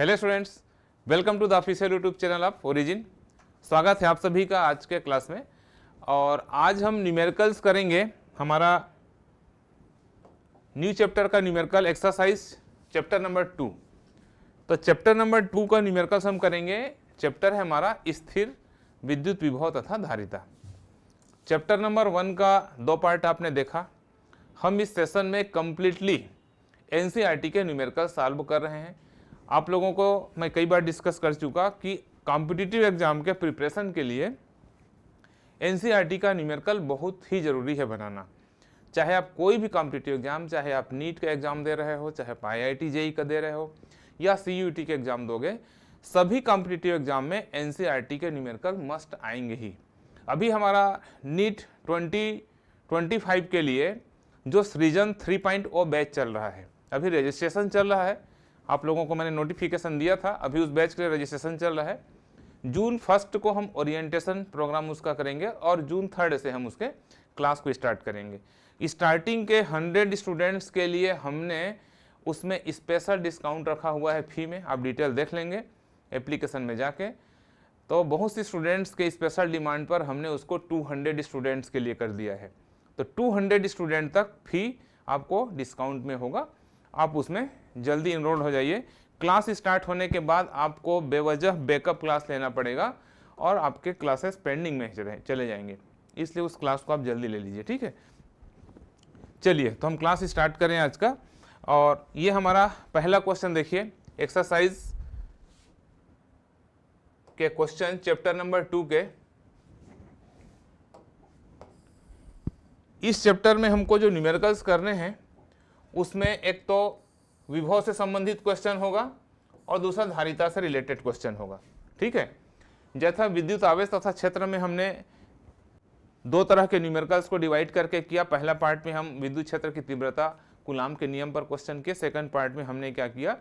Hello students welcome to the official YouTube channel of origin स्वागत है आप सभी का आज के क्लास में और आज हम न्यूमेरिकल्स करेंगे हमारा न्यू चैप्टर का numerical exercise chapter number two तो चैप्टर नंबर टू का न्यूमेरिकल्स हम करेंगे चैप्टर है हमारा स्थिर विद्युत विभव तथा धारिता चैप्टर नंबर वन का दो पार्ट आपने देखा हम इस सेशन में कम्प्लीटली एन e के न्यूमेरिकल सॉल्व कर रहे हैं आप लोगों को मैं कई बार डिस्कस कर चुका कि कॉम्पिटिटिव एग्जाम के प्रिपरेशन के लिए एन e का न्यूमेरिकल बहुत ही ज़रूरी है बनाना चाहे आप कोई भी कॉम्पिटिटिव एग्ज़ाम चाहे आप नीट का एग्ज़ाम दे रहे हो चाहे आप आई आई टी जेई का दे रहे हो या सी यू टी के एग्ज़ाम दोगे सभी कॉम्पिटिटिव एग्ज़ाम में एन e के न्यूमेरिकल मस्ट आएंगे ही अभी हमारा नीट ट्वेंटी ट्वेंटी फाइव के लिए जो सृजन थ्री पॉइंट ओ बैच चल रहा है अभी रजिस्ट्रेशन चल रहा है आप लोगों को मैंने नोटिफिकेशन दिया था अभी उस बैच के लिए रजिस्ट्रेशन चल रहा है जून फर्स्ट को हम ओरिएंटेशन प्रोग्राम उसका करेंगे और जून थर्ड से हम उसके क्लास को स्टार्ट करेंगे स्टार्टिंग के हंड्रेड स्टूडेंट्स के लिए हमने उसमें स्पेशल डिस्काउंट रखा हुआ है फ़ी में आप डिटेल देख लेंगे एप्लीकेशन में जाके तो बहुत सी स्टूडेंट्स के स्पेशल डिमांड पर हमने उसको 200 स्टूडेंट्स के लिए कर दिया है तो 200 स्टूडेंट तक फी आपको डिस्काउंट में होगा आप उसमें जल्दी इनरोल हो जाइए क्लास स्टार्ट होने के बाद आपको बेवजह बैकअप क्लास लेना पड़ेगा और आपके क्लासेस पेंडिंग में चले जाएंगे इसलिए उस क्लास को आप जल्दी ले लीजिए ठीक है चलिए तो हम क्लास स्टार्ट करें आज का और ये हमारा पहला क्वेश्चन देखिए एक्सरसाइज के क्वेश्चन चैप्टर नंबर टू के इस चैप्टर में हमको जो न्यूमेरिकल्स करने हैं उसमें एक तो विभव से संबंधित क्वेश्चन होगा और दूसरा धारिता से रिलेटेड क्वेश्चन होगा ठीक है जैसा विद्युत आवेश तथा क्षेत्र में हमने दो तरह के न्यूमेरिकल्स को डिवाइड करके किया पहला पार्ट में हम विद्युत क्षेत्र की तीव्रता कुलाम के नियम पर क्वेश्चन किए सेकंड पार्ट में हमने क्या किया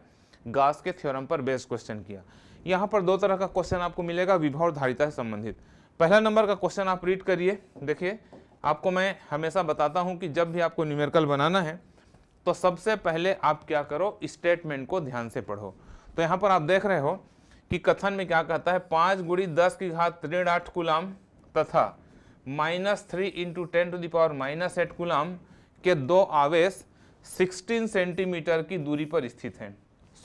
गास के थ्योरम पर बेस्ड क्वेश्चन किया यहाँ पर दो तरह का क्वेश्चन आपको मिलेगा विभव और धारिता से संबंधित पहला नंबर का क्वेश्चन आप रीड करिए देखिए आपको मैं हमेशा बताता हूँ कि जब भी आपको न्यूमेरिकल बनाना है तो सबसे पहले आप क्या करो स्टेटमेंट को ध्यान से पढ़ो तो यहाँ पर आप देख रहे हो कि कथन में क्या कहता है पाँच गुड़ी दस की घात ऋण आठ गुलाम तथा minus three into ten to the power minus eight coulomb के दो आवेश 16 सेंटीमीटर की दूरी पर स्थित हैं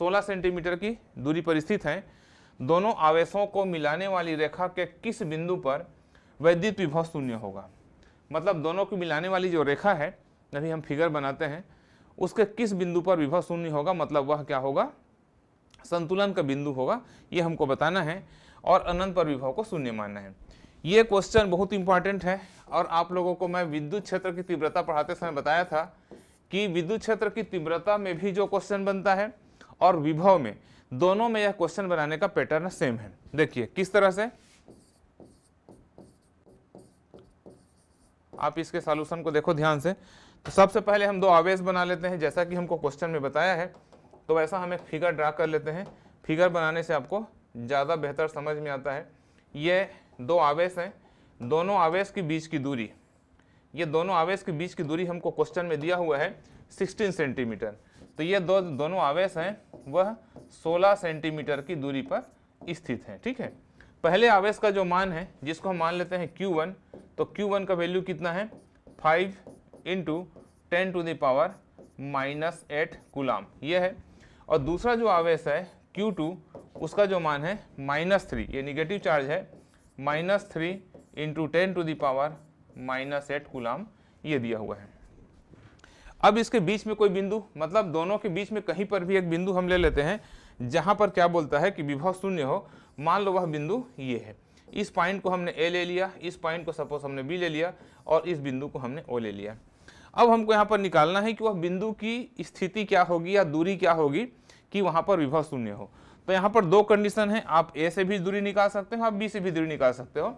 16 सेंटीमीटर की दूरी पर स्थित हैं दोनों आवेशों को मिलाने वाली रेखा के किस बिंदु पर वैद्युत विभव शून्य होगा मतलब दोनों की मिलाने वाली जो रेखा है अभी हम फिगर बनाते हैं उसके किस बिंदु पर विभव शून्य होगा मतलब वह क्या होगा संतुलन का बिंदु होगा ये हमको बताना है और अनंत पर विभव को शून्य मानना है ये क्वेश्चन बहुत इंपॉर्टेंट है और आप लोगों को मैं विद्युत क्षेत्र की तीव्रता पढ़ाते समय बताया था कि विद्युत क्षेत्र की तीव्रता में भी जो क्वेश्चन बनता है और विभव में दोनों में यह क्वेश्चन बनाने का पैटर्न सेम है देखिए किस तरह से आप इसके सॉल्यूशन को देखो ध्यान से तो सबसे पहले हम दो आवेश बना लेते हैं जैसा कि हमको क्वेश्चन में बताया है तो वैसा हम एक फिगर ड्रा कर लेते हैं फिगर बनाने से आपको ज़्यादा बेहतर समझ में आता है ये दो आवेश हैं दोनों आवेश के बीच की दूरी ये दोनों आवेश के बीच की दूरी हमको क्वेश्चन में दिया हुआ है 16 सेंटीमीटर तो ये दो दोनों आवेश हैं वह 16 सेंटीमीटर की दूरी पर स्थित हैं ठीक है पहले आवेश का जो मान है जिसको हम मान लेते हैं Q1 तो Q1 का वैल्यू कितना है into ten to the power minus eight coulomb ये है और दूसरा जो आवेश है Q2 उसका जो मान है माइनस थ्री ये निगेटिव चार्ज है minus three into ten to the power minus eight coulomb ये दिया हुआ है अब इसके बीच में कोई बिंदु मतलब दोनों के बीच में कहीं पर भी एक बिंदु हम ले लेते हैं जहां पर क्या बोलता है कि विभव शून्य हो मान लो वह बिंदु ये है इस पॉइंट को हमने ए ले लिया इस पॉइंट को सपोज हमने बी ले लिया और इस बिंदु को हमने ओ ले लिया अब हमको यहाँ पर निकालना है कि वह बिंदु की स्थिति क्या होगी या दूरी क्या होगी कि वहाँ पर विभव शून्य हो तो यहाँ पर दो कंडीशन है आप ए से भी दूरी निकाल सकते हो आप बी से भी दूरी निकाल सकते हो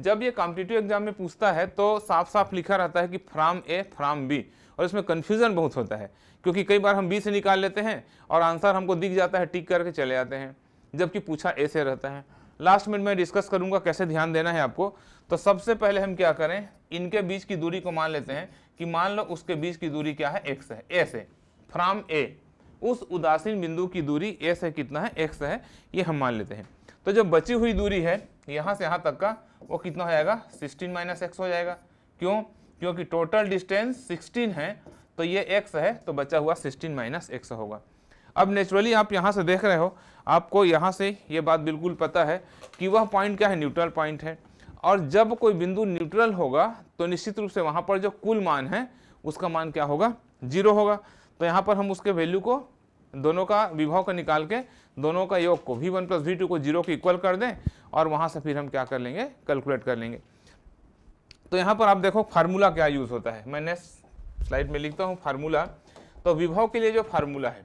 जब ये कॉम्पिटेटिव एग्जाम में पूछता है तो साफ साफ लिखा रहता है कि फ्राम ए फ्राम बी और इसमें कन्फ्यूज़न बहुत होता है क्योंकि कई बार हम बी से निकाल लेते हैं और आंसर हमको दिख जाता है टिक करके चले जाते हैं जबकि पूछा ए से रहता है लास्ट मिनट में डिस्कस करूंगा कैसे ध्यान देना है आपको तो सबसे पहले हम क्या करें इनके बीच की दूरी को मान लेते हैं कि मान लो उसके बीच की दूरी क्या है एक्स है ए से फ्राम ए उस उदासीन बिंदु की दूरी ए से कितना है एक्स है ये हम मान लेते हैं तो जो बची हुई दूरी है यहाँ से यहाँ तक का वो कितना हो जाएगा सिक्सटीन माइनस एक्स हो जाएगा क्यों क्योंकि टोटल डिस्टेंस सिक्सटीन है तो ये एक्स है तो बचा हुआ सिक्सटीन माइनस एक्स होगा अब नेचुरली आप यहाँ से देख रहे हो आपको यहाँ से ये बात बिल्कुल पता है कि वह पॉइंट क्या है न्यूट्रल पॉइंट है और जब कोई बिंदु न्यूट्रल होगा तो निश्चित रूप से वहाँ पर जो कुल मान है उसका मान क्या होगा जीरो होगा तो यहाँ पर हम उसके वैल्यू को दोनों का विभव का निकाल के दोनों का योग को V one plus V two को जीरो को इक्वल कर दें और वहाँ से फिर हम क्या कर लेंगे कैलकुलेट कर लेंगे तो यहाँ पर आप देखो फार्मूला क्या यूज़ होता है नेक्स्ट स्लाइड में लिखता हूँ फार्मूला तो विभव के लिए जो फार्मूला है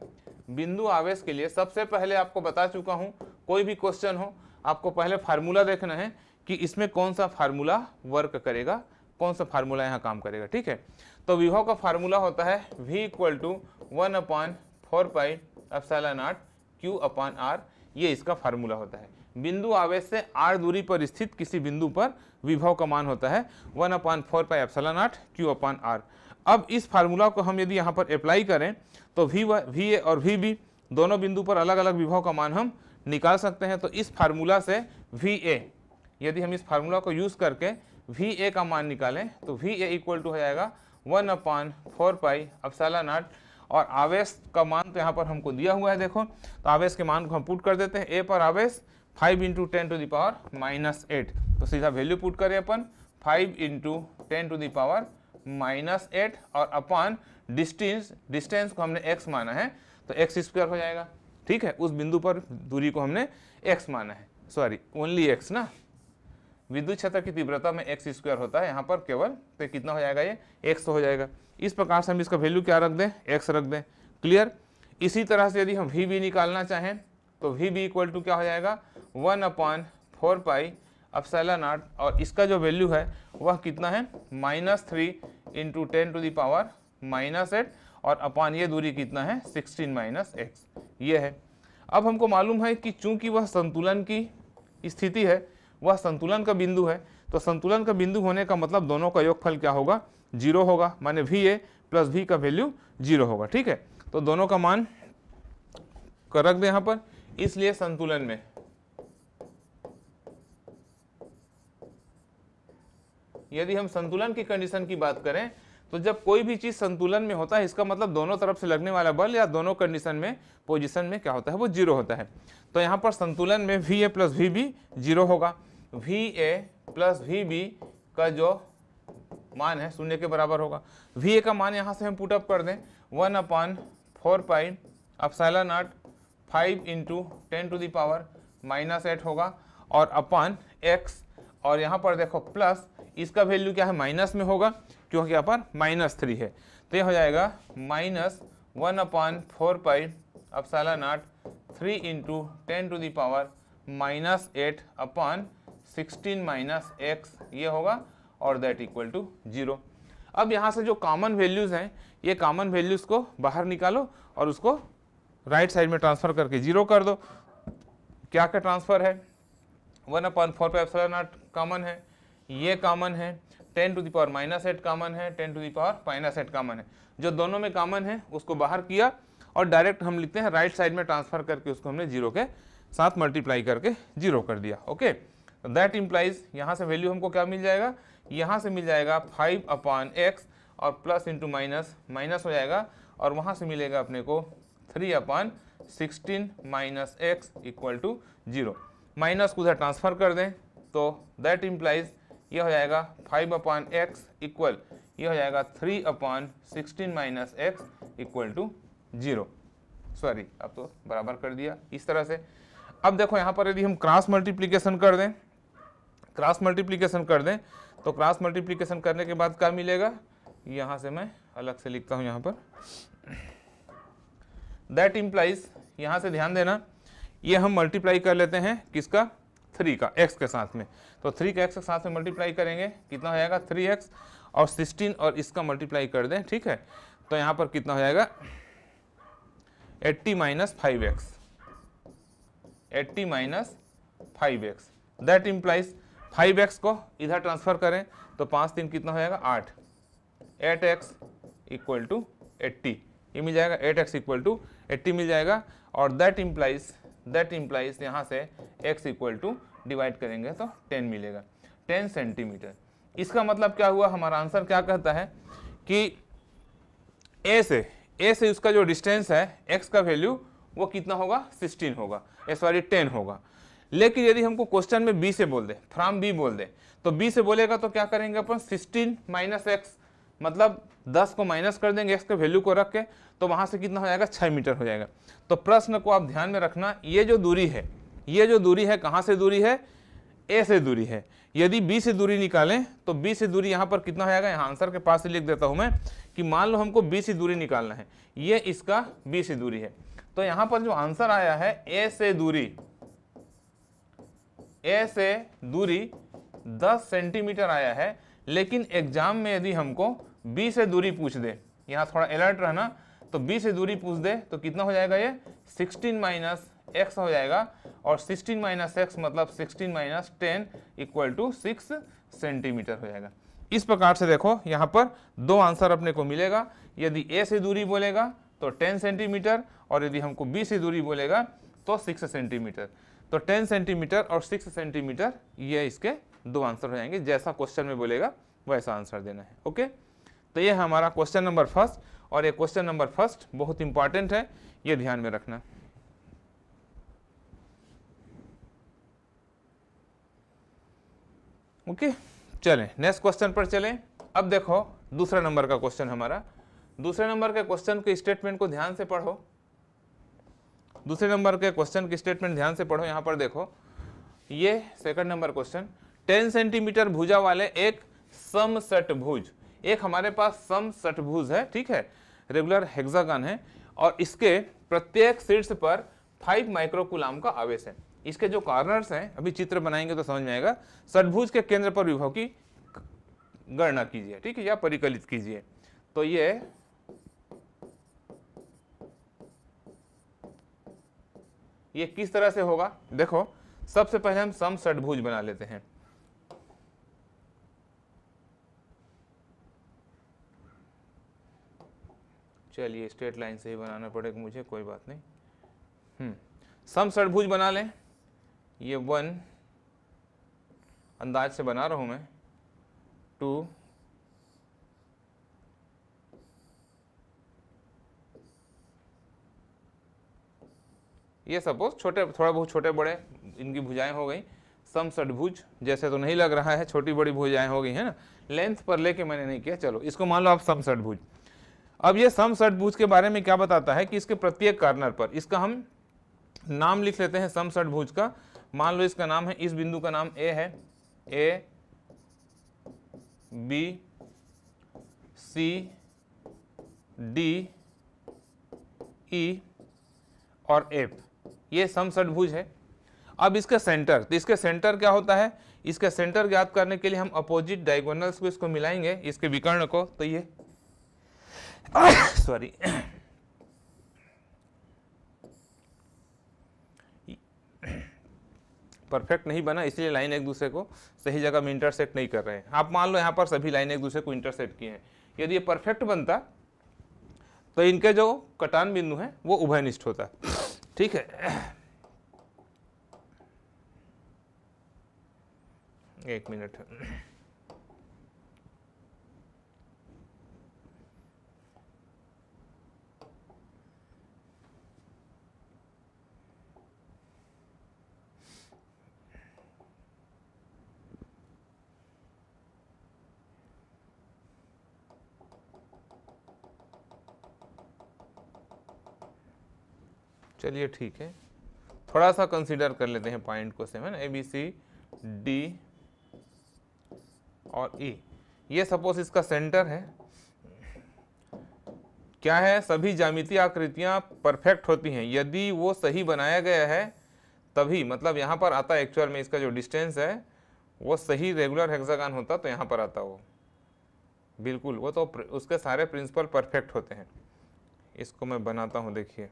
बिंदु आवेश के लिए सबसे पहले आपको बता चुका हूँ कोई भी क्वेश्चन हो आपको पहले फार्मूला देखना है कि इसमें कौन सा फार्मूला वर्क करेगा कौन सा फार्मूला यहाँ काम करेगा ठीक है तो विभव का फार्मूला होता है v equal to one upon four pi epsilon naught Q upon R ये इसका फार्मूला होता है बिंदु आवेश से आर दूरी पर स्थित किसी बिंदु पर विभव का मान होता है one upon four pi epsilon naught Q upon R अब इस फार्मूला को हम यदि यहाँ पर अप्लाई करें तो वी वी ए और वी बी दोनों बिंदु पर अलग अलग विभव का मान हम निकाल सकते हैं तो इस फार्मूला से वी ए यदि हम इस फार्मूला को यूज़ करके वी ए का मान निकालें तो वी ए इक्वल टू हो जाएगा one upon four pi epsilon नाट और आवेश का मान तो यहाँ पर हमको दिया हुआ है देखो तो आवेश के मान को हम पुट कर देते हैं ए पर आवेश five into ten to the power minus eight तो सीधा वैल्यू पुट करें अपन five into ten to the power minus eight और अपॉन डिस्टेंस डिस्टेंस को हमने एक्स माना है तो एक्स स्क्वायर हो जाएगा ठीक है उस बिंदु पर दूरी को हमने एक्स माना है सॉरी ओनली एक्स ना विद्युत क्षेत्र की तीव्रता में एक्स स्क्वायर होता है यहाँ पर केवल तो कितना हो जाएगा ये एक्स तो हो जाएगा इस प्रकार से हम इसका वैल्यू क्या रख दें एक्स रख दें क्लियर इसी तरह से यदि हम वी बी निकालना चाहें तो वी बी इक्वल टू क्या हो जाएगा one upon four pi epsilon naught और इसका जो वैल्यू है वह कितना है minus three into ten to the power minus eight और अपॉन ये दूरी कितना है सिक्सटीन माइनस एक्स ये है अब हमको मालूम है कि चूंकि वह संतुलन की स्थिति है वह संतुलन का बिंदु है तो संतुलन का बिंदु होने का मतलब दोनों का योगफल क्या होगा जीरो होगा माने वी ए प्लस वी का वैल्यू जीरो होगा ठीक है तो दोनों का मान कर रख दे यहां पर इसलिए संतुलन में यदि हम संतुलन की कंडीशन की बात करें तो जब कोई भी चीज़ संतुलन में होता है इसका मतलब दोनों तरफ से लगने वाला बल या दोनों कंडीशन में पोजीशन में क्या होता है वो जीरो होता है तो यहां पर संतुलन में वी ए प्लस वी भी जीरो होगा V A plus V B का जो मान है शून्य के बराबर होगा वी ए का मान यहाँ से हम पुट अप कर दें one upon four pi epsilon naught five into ten to the power minus eight होगा और अपॉन एक्स और यहाँ पर देखो प्लस इसका वैल्यू क्या है माइनस में होगा क्योंकि यहाँ पर माइनस थ्री है तो ये हो जाएगा minus one upon four pi epsilon naught three into ten to the power minus eight upon sixteen minus x ये होगा और दैट इक्वल टू जीरो अब यहाँ से जो कॉमन वैल्यूज़ हैं ये कॉमन वैल्यूज़ को बाहर निकालो और उसको राइट right साइड में ट्रांसफ़र करके जीरो कर दो क्या क्या ट्रांसफ़र है वन अपॉन फोर पे एफ्सला नॉट कॉमन है ये कॉमन है ten to the power minus eight common है ten to the power minus eight common है जो दोनों में कॉमन है उसको बाहर किया और डायरेक्ट हम लिखते हैं राइट साइड में ट्रांसफ़र करके उसको हमने जीरो के साथ मल्टीप्लाई करके जीरो कर दिया ओके दैट इम्प्लाइज यहाँ से वैल्यू हमको क्या मिल जाएगा यहाँ से मिल जाएगा फाइव अपॉन एक्स और प्लस इंटू माइनस माइनस हो जाएगा और वहाँ से मिलेगा अपने को three upon sixteen minus x equal to zero minus को उधर ट्रांसफ़र कर दें तो दैट इम्प्लाइज ये हो जाएगा फाइव अपॉन एक्स इक्वल ये हो जाएगा three upon sixteen minus x equal to zero sorry अब तो बराबर कर दिया इस तरह से अब देखो यहाँ पर यदि हम क्रॉस मल्टीप्लीकेशन कर दें क्रॉस मल्टीप्लीकेशन कर दें तो क्रॉस मल्टीप्लीकेशन करने के बाद क्या मिलेगा यहाँ से मैं अलग से लिखता हूँ यहाँ पर दैट इम्प्लाइज यहाँ से ध्यान देना ये हम मल्टीप्लाई कर लेते हैं किसका थ्री का एक्स के साथ में तो थ्री का एक्स के साथ में मल्टीप्लाई करेंगे कितना हो जाएगा थ्री एक्स और सिक्सटीन और इसका मल्टीप्लाई कर दें ठीक है तो यहाँ पर कितना हो जाएगा eighty minus five X eighty minus five X that implies five X को इधर ट्रांसफर करें तो पाँच तीन कितना हो जाएगा आठ eight X equal to eighty ये मिल जाएगा eight X equal to eighty मिल जाएगा और दैट इम्प्लाइज दैट इम्प्लाइज यहाँ से एक्स इक्वल टू डिवाइड करेंगे तो टेन मिलेगा टेन सेंटीमीटर इसका मतलब क्या हुआ हमारा आंसर क्या कहता है कि ए से ए से उसका जो डिस्टेंस है एक्स का वैल्यू वो कितना होगा सिक्सटीन होगा सॉरी eh, टेन होगा लेकिन यदि हमको क्वेश्चन में बी से बोल दे फ्राम बी बोल दे तो बी से बोलेगा तो क्या करेंगे अपन सिक्सटीन माइनस एक्स मतलब दस को माइनस कर देंगे एक्स के वैल्यू को रख के तो वहाँ से कितना हो जाएगा छः मीटर हो जाएगा तो प्रश्न को आप ध्यान में रखना ये जो दूरी है ये जो दूरी है कहाँ से दूरी है ए से दूरी है यदि बी से दूरी निकालें तो बी से दूरी यहाँ पर कितना हो जाएगा यहाँ आंसर के पास से लिख देता हूँ मैं कि मान लो हमको बी से दूरी निकालना है ये इसका बी से दूरी है तो यहाँ पर जो आंसर आया है ए से दूरी ए से दूरी 10 सेंटीमीटर आया है लेकिन एग्जाम में यदि हमको बी से दूरी पूछ दे यहाँ थोड़ा अलर्ट रहना तो बी से दूरी पूछ दे तो कितना हो जाएगा ये 16 माइनस एक्स हो जाएगा और 16 माइनस एक्स मतलब 16 minus ten equal to six centimetre हो जाएगा इस प्रकार से देखो यहाँ पर दो आंसर अपने को मिलेगा यदि ए से दूरी बोलेगा तो 10 सेंटीमीटर और यदि हमको बी से दूरी बोलेगा तो 6 सेंटीमीटर तो 10 सेंटीमीटर और 6 सेंटीमीटर ये इसके दो आंसर हो जाएंगे जैसा क्वेश्चन में बोलेगा वैसा आंसर देना है ओके तो ये हमारा क्वेश्चन नंबर फर्स्ट और ये क्वेश्चन नंबर फर्स्ट बहुत इंपॉर्टेंट है ये ध्यान में रखना ओके चलें नेक्स्ट क्वेश्चन पर चलें अब देखो दूसरा नंबर का क्वेश्चन हमारा दूसरे नंबर के क्वेश्चन के स्टेटमेंट को ध्यान से पढ़ो दूसरे नंबर के क्वेश्चन की स्टेटमेंट ध्यान से पढ़ो यहाँ पर देखो ये second number question ten centimetre भुजा वाले एक सम एक हमारे पास सम सटभुज है ठीक है रेगुलर हेक्सागन है और इसके प्रत्येक शीर्ष पर फाइव माइक्रोकुलाम का आवेश है इसके जो कॉर्नर्स हैं अभी चित्र बनाएंगे तो समझ में आएगा सटभुज के केंद्र पर विभव की गणना कीजिए ठीक है या परिकलित कीजिए तो ये ये किस तरह से होगा देखो सबसे पहले हम सम षटभुज बना लेते हैं चलिए स्ट्रेट लाइन से ही बनाना पड़ेगा मुझे कोई बात नहीं हम्म, सम षटभुज बना लें ये वन अंदाज से बना रहा हूँ मैं टू ये सपोज छोटे थोड़ा बहुत छोटे बड़े इनकी भुजाएं हो गई सम जैसे तो नहीं लग रहा है छोटी बड़ी भुजाएं हो गई है ना लेंथ पर लेके मैंने नहीं किया चलो इसको मान लो आप सम षडभुज अब ये सम के बारे में क्या बताता है कि इसके प्रत्येक कार्नर पर इसका हम नाम लिख लेते हैं सम षडभुज का मान लो इसका नाम है इस बिंदु का नाम ए है ए बी सी डी ई और एफ ये समषडभुज है अब इसके सेंटर तो इसके सेंटर क्या होता है इसके सेंटर ज्ञात करने के लिए हम अपोजिट डायगोनल्स को इसको मिलाएंगे इसके विकर्ण को तो ये सॉरी परफेक्ट नहीं बना इसलिए लाइन एक दूसरे को सही जगह में इंटरसेक्ट नहीं कर रहे हैं आप मान लो यहाँ पर सभी लाइन एक दूसरे को इंटरसेक्ट किए हैं यदि ये परफेक्ट बनता तो इनके जो कटान बिंदु हैं वो उभयनिष्ठ होता ठीक है एक मिनट चलिए ठीक है थोड़ा सा कंसीडर कर लेते हैं पॉइंट को seven A B C D और ई e. ये सपोज इसका सेंटर है क्या है सभी जामिति आकृतियां परफेक्ट होती हैं यदि वो सही बनाया गया है तभी मतलब यहाँ पर आता एक्चुअल में इसका जो डिस्टेंस है वो सही रेगुलर हेक्सागन होता तो यहाँ पर आता वो बिल्कुल वो तो उसके सारे प्रिंसिपल परफेक्ट होते हैं इसको मैं बनाता हूँ देखिए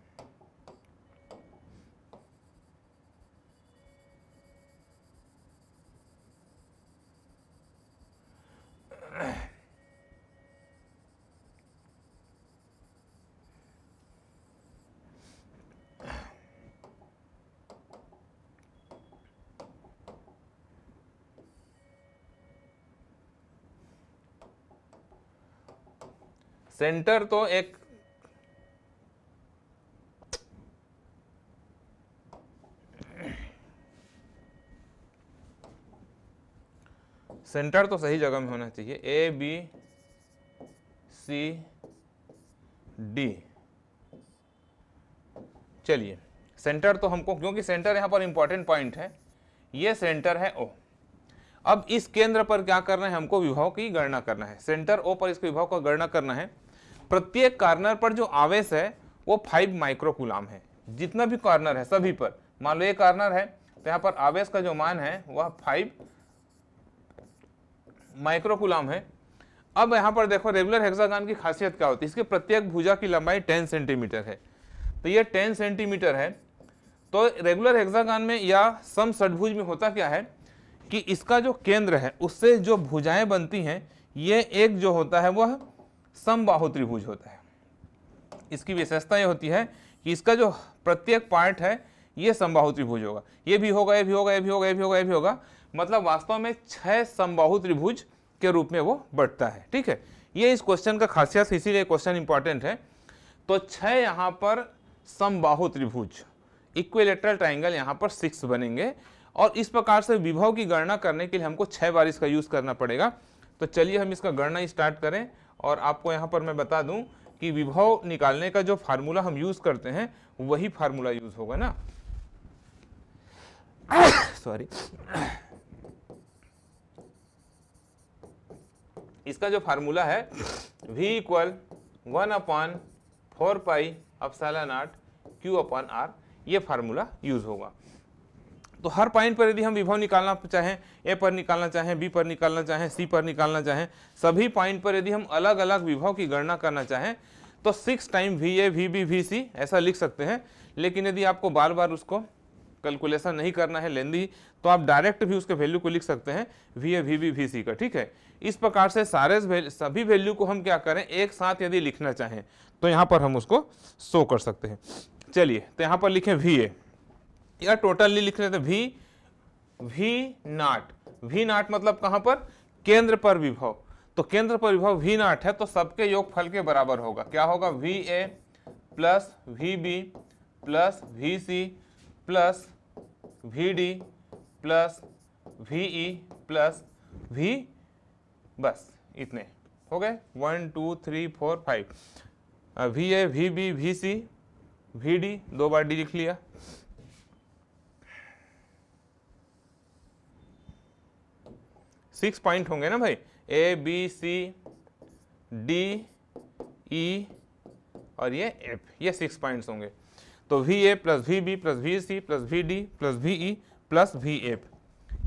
सेंटर तो एक सेंटर तो सही जगह में होना चाहिए ए बी सी डी चलिए सेंटर तो हमको क्योंकि सेंटर यहां पर इंपॉर्टेंट पॉइंट है ये सेंटर है ओ अब इस केंद्र पर क्या करना है हमको विभव की गणना करना है सेंटर ओ पर इसके विभव का गणना करना है प्रत्येक कार्नर पर जो आवेश है वो फाइव माइक्रोकुलाम है जितना भी कार्नर है सभी पर मान लो ये कार्नर है तो यहाँ पर आवेश का जो मान है वह फाइव माइक्रोकुलाम है अब यहाँ पर देखो रेगुलर हेक्सागान की खासियत क्या होती है इसके प्रत्येक भुजा की लंबाई टेन सेंटीमीटर है तो ये टेन सेंटीमीटर है तो रेगुलर हेक्सागान में या सम षटभुज में होता क्या है कि इसका जो केंद्र है उससे जो भुजाएं बनती हैं ये एक जो होता है वह समबाहु त्रिभुज होता है इसकी विशेषता ये होती है कि इसका जो प्रत्येक पार्ट है ये समबाहु त्रिभुज होगा ये भी होगा ये भी होगा ये भी होगा ये भी होगा ये भी होगा मतलब वास्तव में छः समबाहु त्रिभुज के रूप में वो बढ़ता है ठीक है ये इस क्वेश्चन का खासियत इसीलिए क्वेश्चन इंपॉर्टेंट है तो छह यहाँ पर समबाहु त्रिभुज इक्वेलेटरल ट्राइंगल यहाँ पर सिक्स बनेंगे और इस प्रकार से विभव की गणना करने के लिए हमको छः बार इसका यूज़ करना पड़ेगा तो चलिए हम इसका गणना स्टार्ट करें और आपको यहाँ पर मैं बता दूँ कि विभव निकालने का जो फार्मूला हम यूज़ करते हैं वही फार्मूला यूज़ होगा ना सॉरी इसका जो फार्मूला है v equal one upon four pi epsilon naught Q upon R ये फार्मूला यूज़ होगा तो हर पॉइंट पर यदि हम विभव निकालना चाहें ए पर निकालना चाहें बी पर निकालना चाहें सी पर निकालना चाहें सभी पॉइंट पर यदि हम अलग अलग विभव की गणना करना चाहें तो six time V A V B V C ऐसा लिख सकते हैं लेकिन यदि आपको बार बार उसको कैलकुलेशन नहीं करना है लेंदी तो आप डायरेक्ट भी उसके वैल्यू को लिख सकते हैं V A V B V C का ठीक है इस प्रकार से सारे सभी वैल्यू को हम क्या करें एक साथ यदि लिखना चाहें तो यहाँ पर हम उसको शो कर सकते हैं चलिए तो यहाँ पर लिखें वी ए या टोटली लिख रहे थे V V naught V naught मतलब कहां पर केंद्र पर विभव तो केंद्र पर विभव वी नाट है तो सबके योग फल के बराबर होगा क्या होगा V A plus V B plus V C plus V D plus V E plus V बस इतने हो गए one two three four five V A V B V C V D दो बार डी लिख लिया सिक्स पॉइंट होंगे ना भाई ए बी सी डी ई और ये एफ ये सिक्स पॉइंट्स होंगे तो V A plus V B plus V C plus V D plus V E plus V F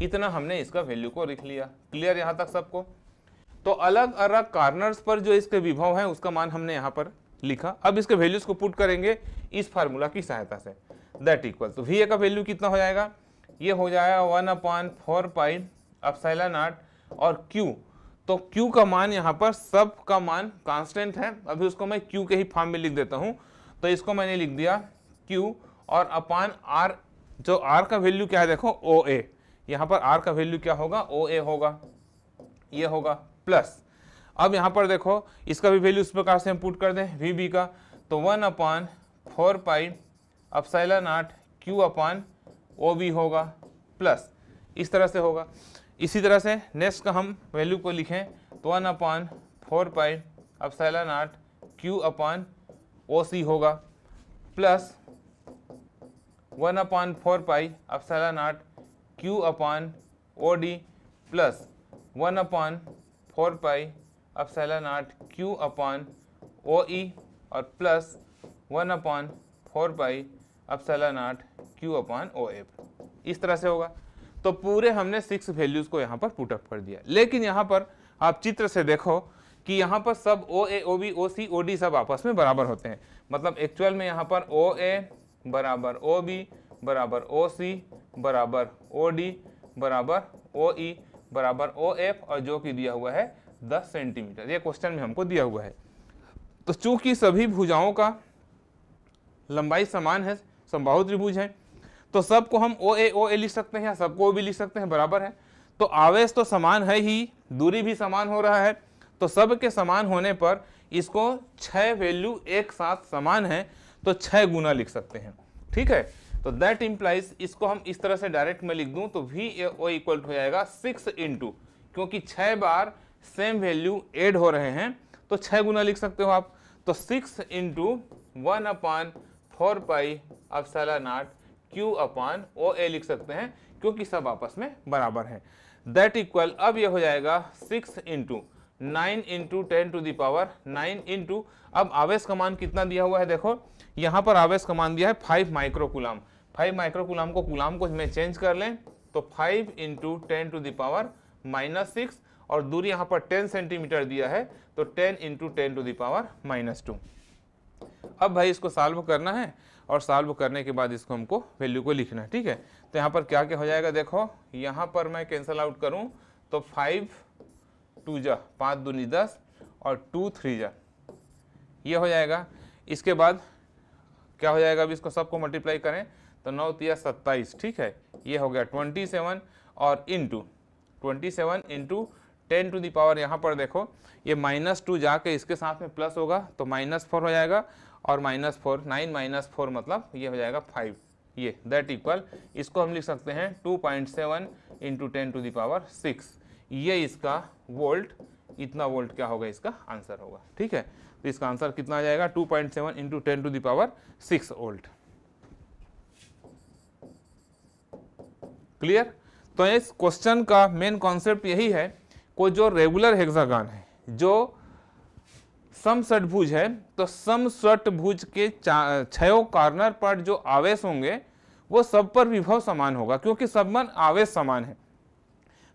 इतना हमने इसका वैल्यू को लिख लिया क्लियर यहाँ तक सबको तो अलग अलग कार्नर्स पर जो इसके विभव हैं उसका मान हमने यहाँ पर लिखा अब इसके वैल्यूज को पुट करेंगे इस फार्मूला की सहायता से दैट इक्वल तो वी ए का वैल्यू कितना हो जाएगा ये हो जाएगा one upon four pi epsilon naught और क्यू तो क्यू का मान यहाँ पर सब का मान कांस्टेंट है अभी उसको मैं क्यू के ही फॉर्म में लिख देता हूँ तो इसको मैंने लिख दिया क्यू और अपान R जो R का वैल्यू क्या है देखो ओ ए यहाँ पर आर का वैल्यू क्या होगा ओ ए होगा ये होगा प्लस अब यहाँ पर देखो इसका भी वैल्यू इस प्रकार से हम पुट कर दें वी बी का तो one upon four pi epsilon naught Q upon O B होगा प्लस इस तरह से होगा इसी तरह से नेक्स्ट का हम वैल्यू को लिखें तो one upon four pi epsilon naught Q upon O C होगा plus one upon four pi epsilon naught Q upon O D plus one upon four pi epsilon naught Q upon O E और plus one upon four pi epsilon naught Q upon O F इस तरह से होगा तो पूरे हमने six values को यहाँ पर पुटअप कर दिया लेकिन यहाँ पर आप चित्र से देखो कि यहाँ पर सब ओ ए ओ बी ओ सी ओ डी सब आपस में बराबर होते हैं मतलब एक्चुअल में यहाँ पर ओ ए बराबर ओ बी बराबर ओ सी बराबर ओ डी बराबर ओ ई e बराबर ओ एफ और जो कि दिया हुआ है दस सेंटीमीटर ये क्वेश्चन में हमको दिया हुआ है तो चूंकि सभी भुजाओं का लंबाई समान है संभाव त्रिभुज है तो सबको हम ओ ए ओ ए लिख सकते हैं या सबको ओ भी लिख सकते हैं बराबर है तो आवेश तो समान है ही दूरी भी समान हो रहा है तो सब के समान होने पर इसको छः वैल्यू एक साथ समान है तो छः गुना लिख सकते हैं ठीक है तो दैट इम्प्लाइज इसको हम इस तरह से डायरेक्ट में लिख दूं तो वी ए ओ इक्वल हो जाएगा सिक्स टू क्योंकि छः बार सेम वैल्यू एड हो रहे हैं तो छः गुना लिख सकते हो आप तो six into one upon four pi epsilon naught Q upon O A लिख सकते हैं क्योंकि सब आपस में बराबर है दैट इक्वल अब यह हो जाएगा six into nine into ten to the power nine into अब आवेश का मान कितना दिया हुआ है देखो यहाँ पर आवेश का मान दिया है फाइव माइक्रोकुलाम फाइव माइक्रोकुलाम को कुलाम को इसमें चेंज कर लें तो five into ten to the power minus six और दूरी यहाँ पर टेन सेंटीमीटर दिया है तो ten into ten to the power minus two अब भाई इसको सॉल्व करना है और सॉल्व करने के बाद इसको हमको वैल्यू को लिखना है ठीक है तो यहाँ पर क्या क्या हो जाएगा देखो यहाँ पर मैं कैंसिल आउट करूँ तो फाइव टू जा पाँच दूनी दस और टू थ्री जा ये हो जाएगा इसके बाद क्या हो जाएगा अभी इसको सबको मल्टीप्लाई करें तो नौ तिया सत्ताईस ठीक है ये हो गया ट्वेंटी सेवन और into twenty seven into ten to the power यहाँ पर देखो ये माइनस टू जाके इसके साथ में प्लस होगा तो माइनस फोर हो जाएगा और minus four nine minus four मतलब ये हो जाएगा फाइव ये दैट इक्वल इसको हम लिख सकते हैं two point seven into ten to the power six ये इसका वोल्ट इतना वोल्ट क्या होगा इसका आंसर होगा ठीक है तो इसका आंसर कितना आ जाएगा two point seven into ten to the power six volt clear तो इस क्वेश्चन का मेन कॉन्सेप्ट यही है को जो रेगुलर हेक्सागान है जो समषटभुज है तो समषटभुज के छयों कॉर्नर पर जो आवेश होंगे वो सब पर विभव समान होगा क्योंकि सब मन आवेश समान है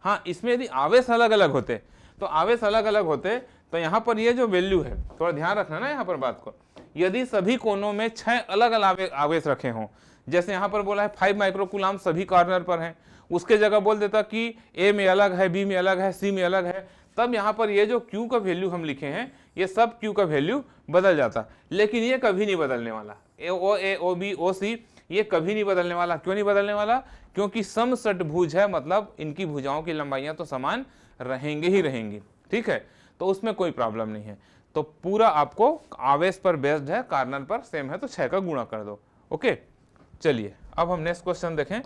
हाँ इसमें यदि आवेश अलग अलग होते तो आवेश अलग अलग होते तो यहाँ पर ये जो वैल्यू है थोड़ा ध्यान रखना ना यहाँ पर बात को यदि सभी कोनों में छः अलग अलग आवेश रखे हों जैसे यहाँ पर बोला है फाइव माइक्रोकुलाम सभी कॉर्नर पर हैं उसके जगह बोल देता कि ए में अलग है बी में अलग है सी में अलग है तब यहाँ पर ये जो Q का वैल्यू हम लिखे हैं ये सब Q का वैल्यू बदल जाता लेकिन ये कभी नहीं बदलने वाला ए ओ ए ओ बी ओ सी ये कभी नहीं बदलने वाला क्यों नहीं बदलने वाला क्योंकि सम सटभुज है मतलब इनकी भुजाओं की लंबाइयाँ तो समान रहेंगे ही रहेंगी ठीक है तो उसमें कोई प्रॉब्लम नहीं है तो पूरा आपको आवेश पर बेस्ड है कार्नर पर सेम है तो छः का गुणा कर दो ओके चलिए अब हम नेक्स्ट क्वेश्चन देखें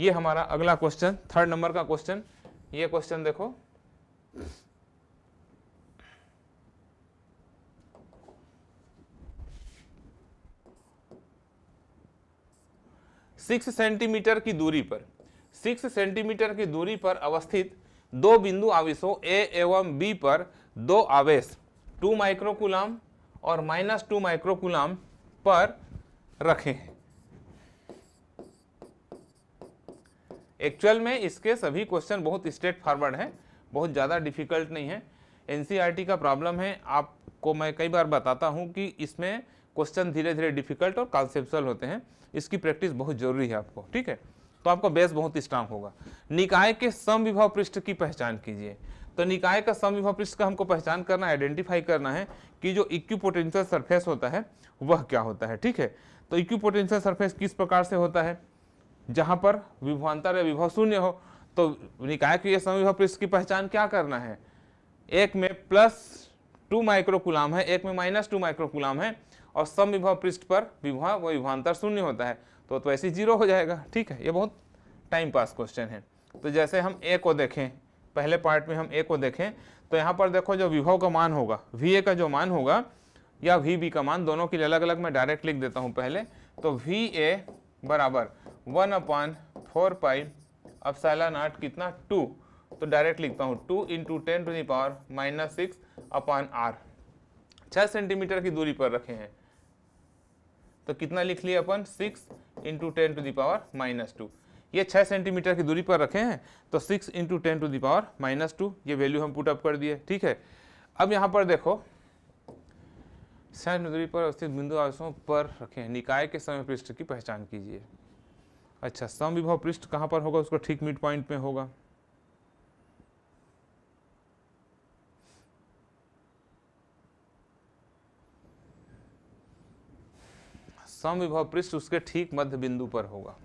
ये हमारा अगला क्वेश्चन थर्ड नंबर का क्वेश्चन ये क्वेश्चन देखो सिक्स सेंटीमीटर की दूरी पर सिक्स सेंटीमीटर की दूरी पर अवस्थित दो बिंदु आवेशों ए एवं बी पर दो आवेश टू माइक्रोकुलाम और माइनस टू माइक्रोकुलाम पर रखे हैं एक्चुअल में इसके सभी क्वेश्चन बहुत स्ट्रेट फॉरवर्ड हैं बहुत ज़्यादा डिफिकल्ट नहीं है एनसीईआरटी e का प्रॉब्लम है आपको मैं कई बार बताता हूँ कि इसमें क्वेश्चन धीरे धीरे डिफिकल्ट और कॉन्सेप्चुअल होते हैं इसकी प्रैक्टिस बहुत जरूरी है आपको ठीक है तो आपका बेस बहुत स्ट्रांग होगा निकाय के समविभव पृष्ठ की पहचान कीजिए तो निकाय का समविभव पृष्ठ का हमको पहचान करना आइडेंटिफाई करना है कि जो इक्वी पोटेंशियल सरफेस होता है वह क्या होता है ठीक है तो इक्वी पोटेंशियल सरफेस किस प्रकार से होता है जहाँ पर विभवान्तर या विभव शून्य हो तो निकाय के समविभव पृष्ठ की पहचान क्या करना है एक में प्लस टू माइक्रोकुलाम है एक में माइनस टू माइक्रोकुलाम है और सम विभव पृष्ठ पर विभा व विभवान्तर शून्य होता है तो तो ऐसे जीरो हो जाएगा ठीक है ये बहुत टाइम पास क्वेश्चन है तो जैसे हम ए को देखें पहले पार्ट में हम ए को देखें तो यहाँ पर देखो जो विभव का मान होगा वी ए का जो मान होगा या वी बी का मान दोनों के लिए अलग अलग मैं डायरेक्ट लिख देता हूँ पहले तो वी ए बराबर वन अपॉन फोर पाई अब सैला नाट कितना टू तो डायरेक्ट लिखता हूँ two into ten to the power minus six upon R छः सेंटीमीटर की दूरी पर रखे हैं तो कितना लिख लिया अपन six into ten to the power minus two ये छः सेंटीमीटर की दूरी पर रखे हैं तो six into ten to the power minus two ये वैल्यू हम पुट अप कर दिए ठीक है अब यहाँ पर देखो दूरी पर अवस्थित बिंदु आवेशों पर हैं निकाय के समय पृष्ठ की पहचान कीजिए अच्छा सम विभव पृष्ठ कहाँ पर होगा उसका ठीक मिड पॉइंट में होगा समविभव पृष्ठ उसके ठीक मध्य बिंदु पर होगा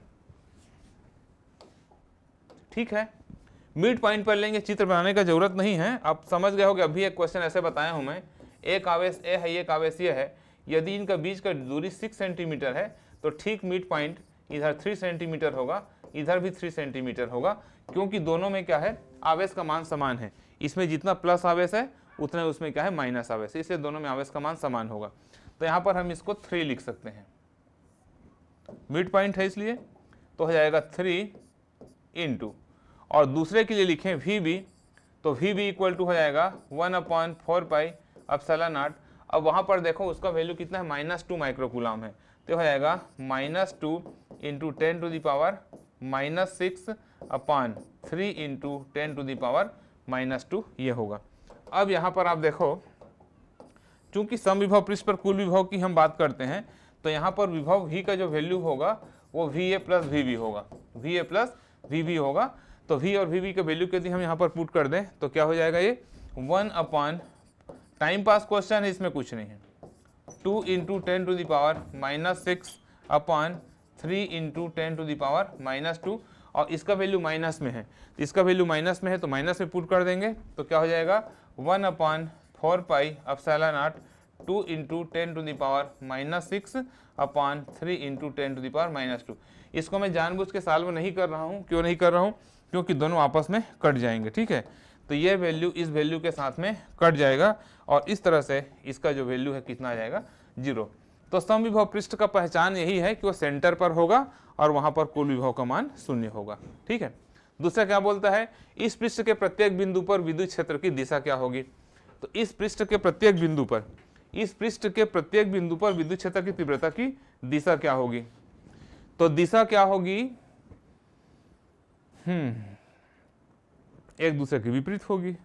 ठीक है मिड पॉइंट पर लेंगे चित्र बनाने का जरूरत नहीं है आप समझ गए होगे अभी एक क्वेश्चन ऐसे बताया हूं मैं एक आवेश ए है एक आवेश ये है यदि इनका बीच का दूरी सिक्स सेंटीमीटर है तो ठीक मिड पॉइंट इधर थ्री सेंटीमीटर होगा इधर भी थ्री सेंटीमीटर होगा क्योंकि दोनों में क्या है आवेश का मान समान है इसमें जितना प्लस आवेश है उतना उसमें क्या है माइनस आवेश इसलिए दोनों में आवेश का मान समान होगा तो यहाँ पर हम इसको थ्री लिख सकते हैं मिड पॉइंट है इसलिए तो हो जाएगा थ्री इंटू और दूसरे के लिए लिखें वी बी तो वी बी इक्वल टू हो जाएगा one upon four pi epsilon naught अब वहाँ पर देखो उसका वैल्यू कितना है माइनस टू माइक्रोकुलाम है तो हो जाएगा minus two into ten to the power minus six upon three into ten to the power minus two ये होगा अब यहाँ पर आप देखो चूंकि सम विभव पृष्ठ पर कुल विभव की हम बात करते हैं तो यहाँ पर विभव वी का जो वैल्यू होगा वो V A plus V B होगा V A plus V B होगा तो वी और वी बी का वैल्यू यदि हम यहाँ पर पुट कर दें तो क्या हो जाएगा ये one upon time pass question है इसमें कुछ नहीं है two into ten to the power minus six upon three into ten to the power minus two और इसका वैल्यू माइनस में है इसका वैल्यू माइनस में है तो माइनस में पुट कर देंगे तो क्या हो जाएगा one upon four pi epsilon naught two into ten to the power minus six upon three into ten to the power minus two इसको मैं जानबूझ के साल में नहीं कर रहा हूँ क्यों नहीं कर रहा हूँ क्योंकि दोनों आपस में कट जाएंगे ठीक है तो ये वैल्यू इस वैल्यू के साथ में कट जाएगा और इस तरह से इसका जो वैल्यू है कितना आ जाएगा जीरो तो सम विभव पृष्ठ का पहचान यही है कि वो सेंटर पर होगा और वहाँ पर कुल विभव का मान शून्य होगा ठीक है दूसरा क्या बोलता है इस पृष्ठ के प्रत्येक बिंदु पर विद्युत क्षेत्र की दिशा क्या होगी तो इस पृष्ठ के प्रत्येक बिंदु पर इस पृष्ठ के प्रत्येक बिंदु पर विद्युत क्षेत्र की तीव्रता की दिशा क्या होगी तो दिशा क्या होगी हम्म एक दूसरे के विपरीत होगी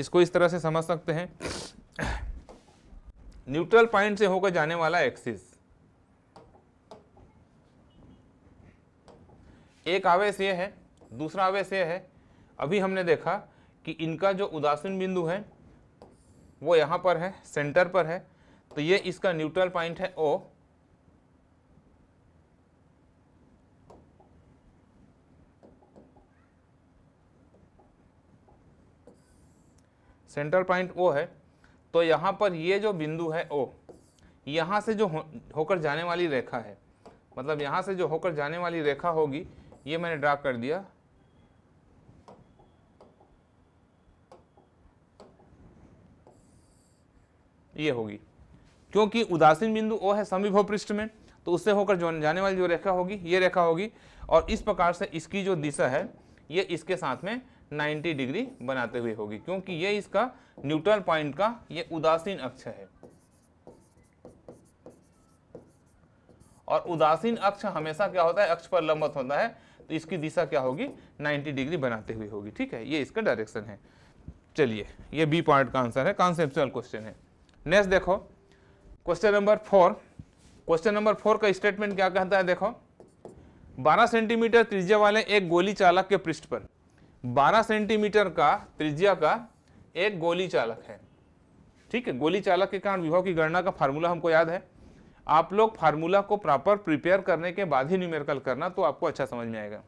इसको इस तरह से समझ सकते हैं न्यूट्रल पॉइंट से होकर जाने वाला एक्सिस एक आवेश यह है दूसरा आवेश यह है अभी हमने देखा कि इनका जो उदासीन बिंदु है वो यहाँ पर है सेंटर पर है तो ये इसका न्यूट्रल पॉइंट है ओ सेंट्रल पॉइंट ओ है तो यहाँ पर ये जो बिंदु है ओ यहाँ से जो हो, होकर जाने वाली रेखा है मतलब यहाँ से जो होकर जाने वाली रेखा होगी ये मैंने ड्रा कर दिया ये होगी क्योंकि उदासीन बिंदु ओ है समीभव पृष्ठ में तो उससे होकर जो जाने वाली जो रेखा होगी ये रेखा होगी और इस प्रकार से इसकी जो दिशा है ये इसके साथ में 90 डिग्री बनाते हुए होगी क्योंकि ये इसका न्यूट्रल पॉइंट का ये उदासीन अक्ष है और उदासीन अक्ष हमेशा क्या होता है अक्ष पर लंबत होता है तो इसकी दिशा क्या होगी 90 डिग्री बनाते हुए होगी ठीक है ये इसका डायरेक्शन है चलिए ये बी पॉइंट का आंसर है कॉन्सेप्चुअल क्वेश्चन है नेक्स्ट देखो question number four question number four का स्टेटमेंट क्या कहता है देखो 12 सेंटीमीटर त्रिज्या वाले एक गोली चालक के पृष्ठ पर 12 सेंटीमीटर का त्रिज्या का एक गोली चालक है ठीक है गोली चालक के कारण विभव की गणना का फार्मूला हमको याद है आप लोग फार्मूला को प्रॉपर प्रिपेयर करने के बाद ही न्यूमेरिकल करना तो आपको अच्छा समझ में आएगा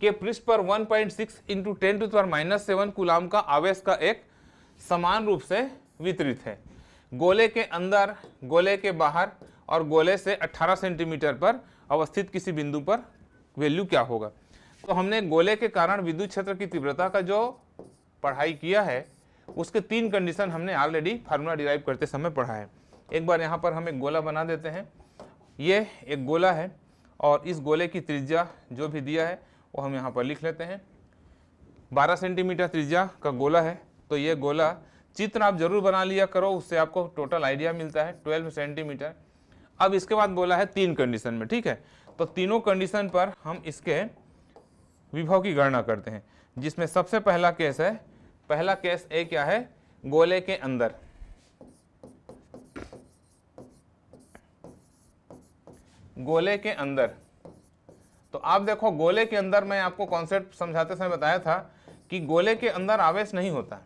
कि पृष्ठ पर 1.6 point six into ten to power minus seven coulomb का आवेश का एक समान रूप से वितरित है गोले के अंदर गोले के बाहर और गोले से 18 सेंटीमीटर पर अवस्थित किसी बिंदु पर वैल्यू क्या होगा तो हमने गोले के कारण विद्युत क्षेत्र की तीव्रता का जो पढ़ाई किया है उसके तीन कंडीशन हमने ऑलरेडी फार्मूला डिराइव करते समय पढ़ा है एक बार यहाँ पर हम एक गोला बना देते हैं ये एक गोला है और इस गोले की त्रिज्या जो भी दिया है वो हम यहाँ पर लिख लेते हैं 12 सेंटीमीटर त्रिज्या का गोला है तो ये गोला चित्र आप जरूर बना लिया करो उससे आपको टोटल आइडिया मिलता है 12 सेंटीमीटर अब इसके बाद बोला है तीन कंडीशन में ठीक है तो तीनों कंडीशन पर हम इसके विभव की गणना करते हैं जिसमें सबसे पहला केस है पहला केस ए क्या है गोले के अंदर गोले के अंदर तो आप देखो गोले के अंदर मैं आपको कॉन्सेप्ट समझाते समय बताया था कि गोले के अंदर आवेश नहीं होता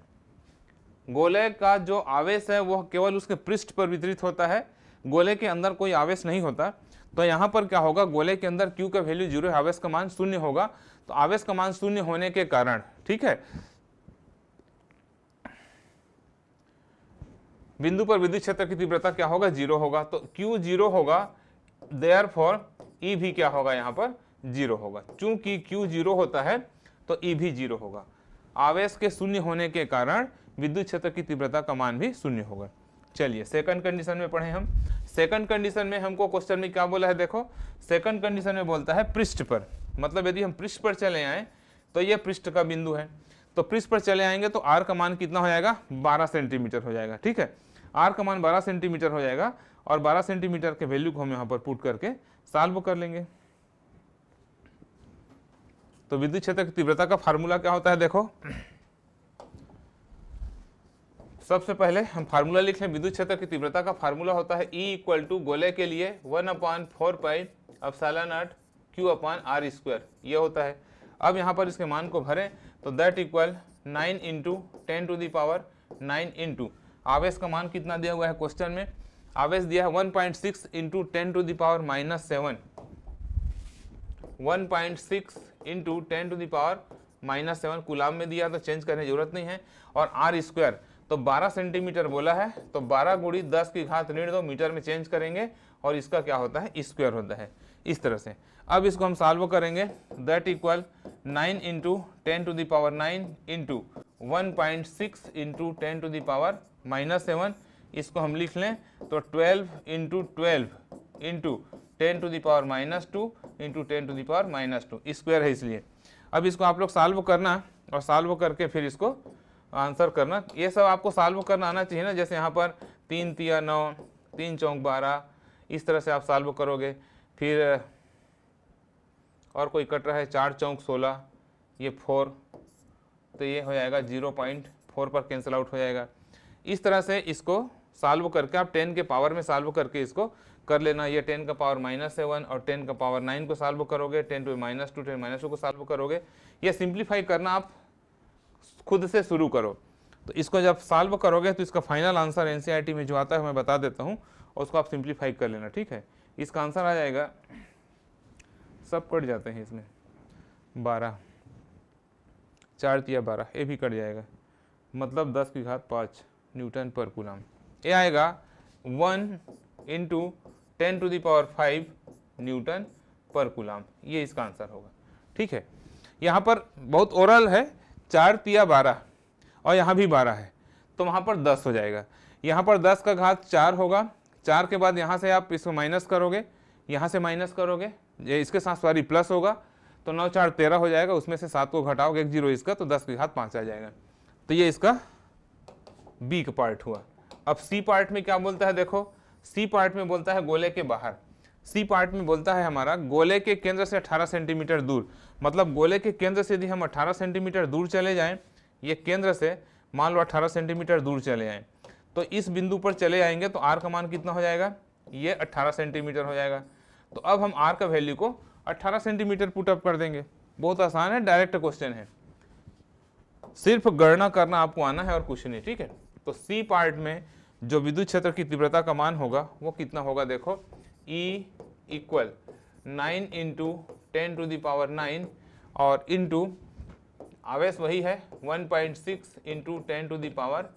गोले का जो आवेश है वह केवल उसके पृष्ठ पर वितरित होता है गोले के अंदर कोई आवेश नहीं होता तो यहाँ पर क्या होगा गोले के अंदर क्यू का वैल्यू जीरो है आवेश का मान शून्य होगा तो आवेश का मान शून्य होने के कारण ठीक है बिंदु पर विद्युत क्षेत्र की तीव्रता क्या होगा जीरो होगा तो क्यू जीरो होगा देयर फॉर ई भी क्या होगा यहाँ पर जीरो होगा क्योंकि क्यू जीरो होता है तो ई e भी जीरो होगा आवेश के शून्य होने के कारण विद्युत क्षेत्र की तीव्रता का मान भी शून्य होगा चलिए सेकंड कंडीशन में पढ़े हम सेकंड कंडीशन में हमको क्वेश्चन में क्या बोला है देखो सेकंड कंडीशन में बोलता है पृष्ठ पर मतलब यदि हम पृष्ठ पर चले आएँ तो ये पृष्ठ का बिंदु है तो पृष्ठ पर चले आएंगे तो आर का मान कितना हो जाएगा बारह सेंटीमीटर हो जाएगा ठीक है आर का मान बारह सेंटीमीटर हो जाएगा और बारह सेंटीमीटर के वैल्यू को हम यहाँ पर पुट करके साल्व कर लेंगे तो विद्युत क्षेत्र की तीव्रता का फार्मूला क्या होता है देखो सबसे पहले हम फार्मूला लिख लें विद्युत क्षेत्र की तीव्रता का फार्मूला होता है ई इक्वल टू गोले के लिए one upon four pi epsilon naught Q upon R square ये होता है अब यहाँ पर इसके मान को भरें तो that equal nine into ten to the power nine into आवेश का मान कितना दिया हुआ है क्वेश्चन में आवेश दिया है one point six into ten to the power minus seven one point six into ten to the power minus seven coulomb में दिया तो चेंज करने की जरूरत नहीं है और आर स्क्वायर तो 12 सेंटीमीटर बोला है तो 12 गुड़ी दस की घात ऋण दो मीटर में चेंज करेंगे और इसका क्या होता है स्क्वायर होता है इस तरह से अब इसको हम सॉल्व करेंगे that equal 9 into ten to the power 9 into one point six into ten to the power minus seven इसको हम लिख लें तो 12 into twelve into ten to the power minus two into ten to the power minus two square है इसलिए अब इसको आप लोग सॉल्व करना और सॉल्व करके फिर इसको आंसर करना ये सब आपको सॉल्व करना आना चाहिए ना जैसे यहाँ पर तीन तिया नौ तीन चौंक बारह इस तरह से आप सॉल्व करोगे फिर और कोई कट रहा है चार चौंक सोलह ये फोर तो ये हो जाएगा जीरो पॉइंट फोर पर कैंसिल आउट हो जाएगा इस तरह से इसको सॉल्व करके आप टेन के पावर में सॉल्व करके इसको कर लेना ये टेन का पावर माइनस सेवन और टेन का पावर नाइन को सॉल्व करोगे ten to minus two ten minus two को सॉल्व करोगे ये सिंप्लीफाई करना आप खुद से शुरू करो तो इसको जब सॉल्व करोगे तो इसका फाइनल आंसर एन में जो आता है मैं बता देता हूँ और उसको आप सिंप्लीफाई कर लेना ठीक है इसका आंसर आ जाएगा सब कट जाते हैं इसमें बारह चार या बारह ये भी कट जाएगा मतलब दस की घात पाँच न्यूटन पर कुलम ये आएगा one into ten to the power five newton पर कुलम ये इसका आंसर होगा ठीक है यहाँ पर बहुत ओरल है चार तिया बारह और यहाँ भी बारह है तो वहाँ पर दस हो जाएगा यहाँ पर दस का घात चार होगा चार के बाद यहाँ से आप इसको माइनस करोगे यहाँ से माइनस करोगे ये इसके साथ सॉरी प्लस होगा तो नौ चार तेरह हो जाएगा उसमें से सात को घटाओगे एक जीरो इसका तो दस के घात पाँच आ जाएगा तो ये इसका बी का पार्ट हुआ अब सी पार्ट में क्या बोलता है देखो सी पार्ट में बोलता है गोले के बाहर सी पार्ट में बोलता है हमारा गोले के केंद्र से 18 सेंटीमीटर दूर मतलब गोले के केंद्र से यदि हम 18 सेंटीमीटर दूर चले जाएं ये केंद्र से मान लो 18 सेंटीमीटर दूर चले जाएं तो इस बिंदु पर चले जाएंगे तो आर का मान कितना हो जाएगा ये 18 सेंटीमीटर हो जाएगा तो अब हम आर का वैल्यू को अट्ठारह सेंटीमीटर पुटअप कर देंगे बहुत आसान है डायरेक्ट क्वेश्चन है सिर्फ गणना करना आपको आना है और कुछ नहीं ठीक है तो सी पार्ट में जो विद्युत क्षेत्र की तीव्रता का मान होगा वो कितना होगा देखो E equal nine into ten to the power nine और इंटू आवेश वही है one point six into ten to the power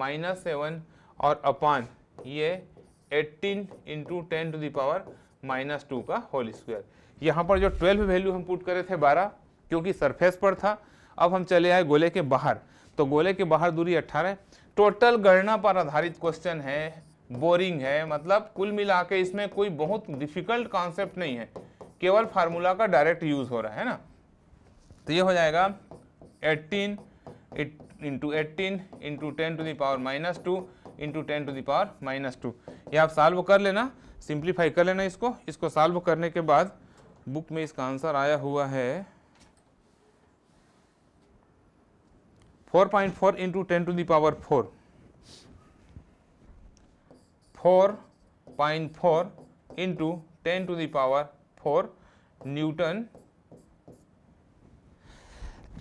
minus seven और अपान ये eighteen into ten to the power minus two का होल स्क्वायर यहाँ पर जो ट्वेल्व वैल्यू हम पुट करे थे बारह क्योंकि सरफेस पर था अब हम चले आए गोले के बाहर तो गोले के बाहर दूरी अट्ठारह टोटल गणना पर आधारित क्वेश्चन है बोरिंग है मतलब कुल मिला के इसमें कोई बहुत डिफिकल्ट कॉन्सेप्ट नहीं है केवल फार्मूला का डायरेक्ट यूज़ हो रहा है ना तो ये हो जाएगा eighteen into eighteen into ten to the power minus two into ten to the power minus two ये आप सॉल्व कर लेना सिंप्लीफाई कर लेना इसको इसको सॉल्व करने के बाद बुक में इसका आंसर आया हुआ है 4.4 point four into ten to the power four four point four into ten to the power four newton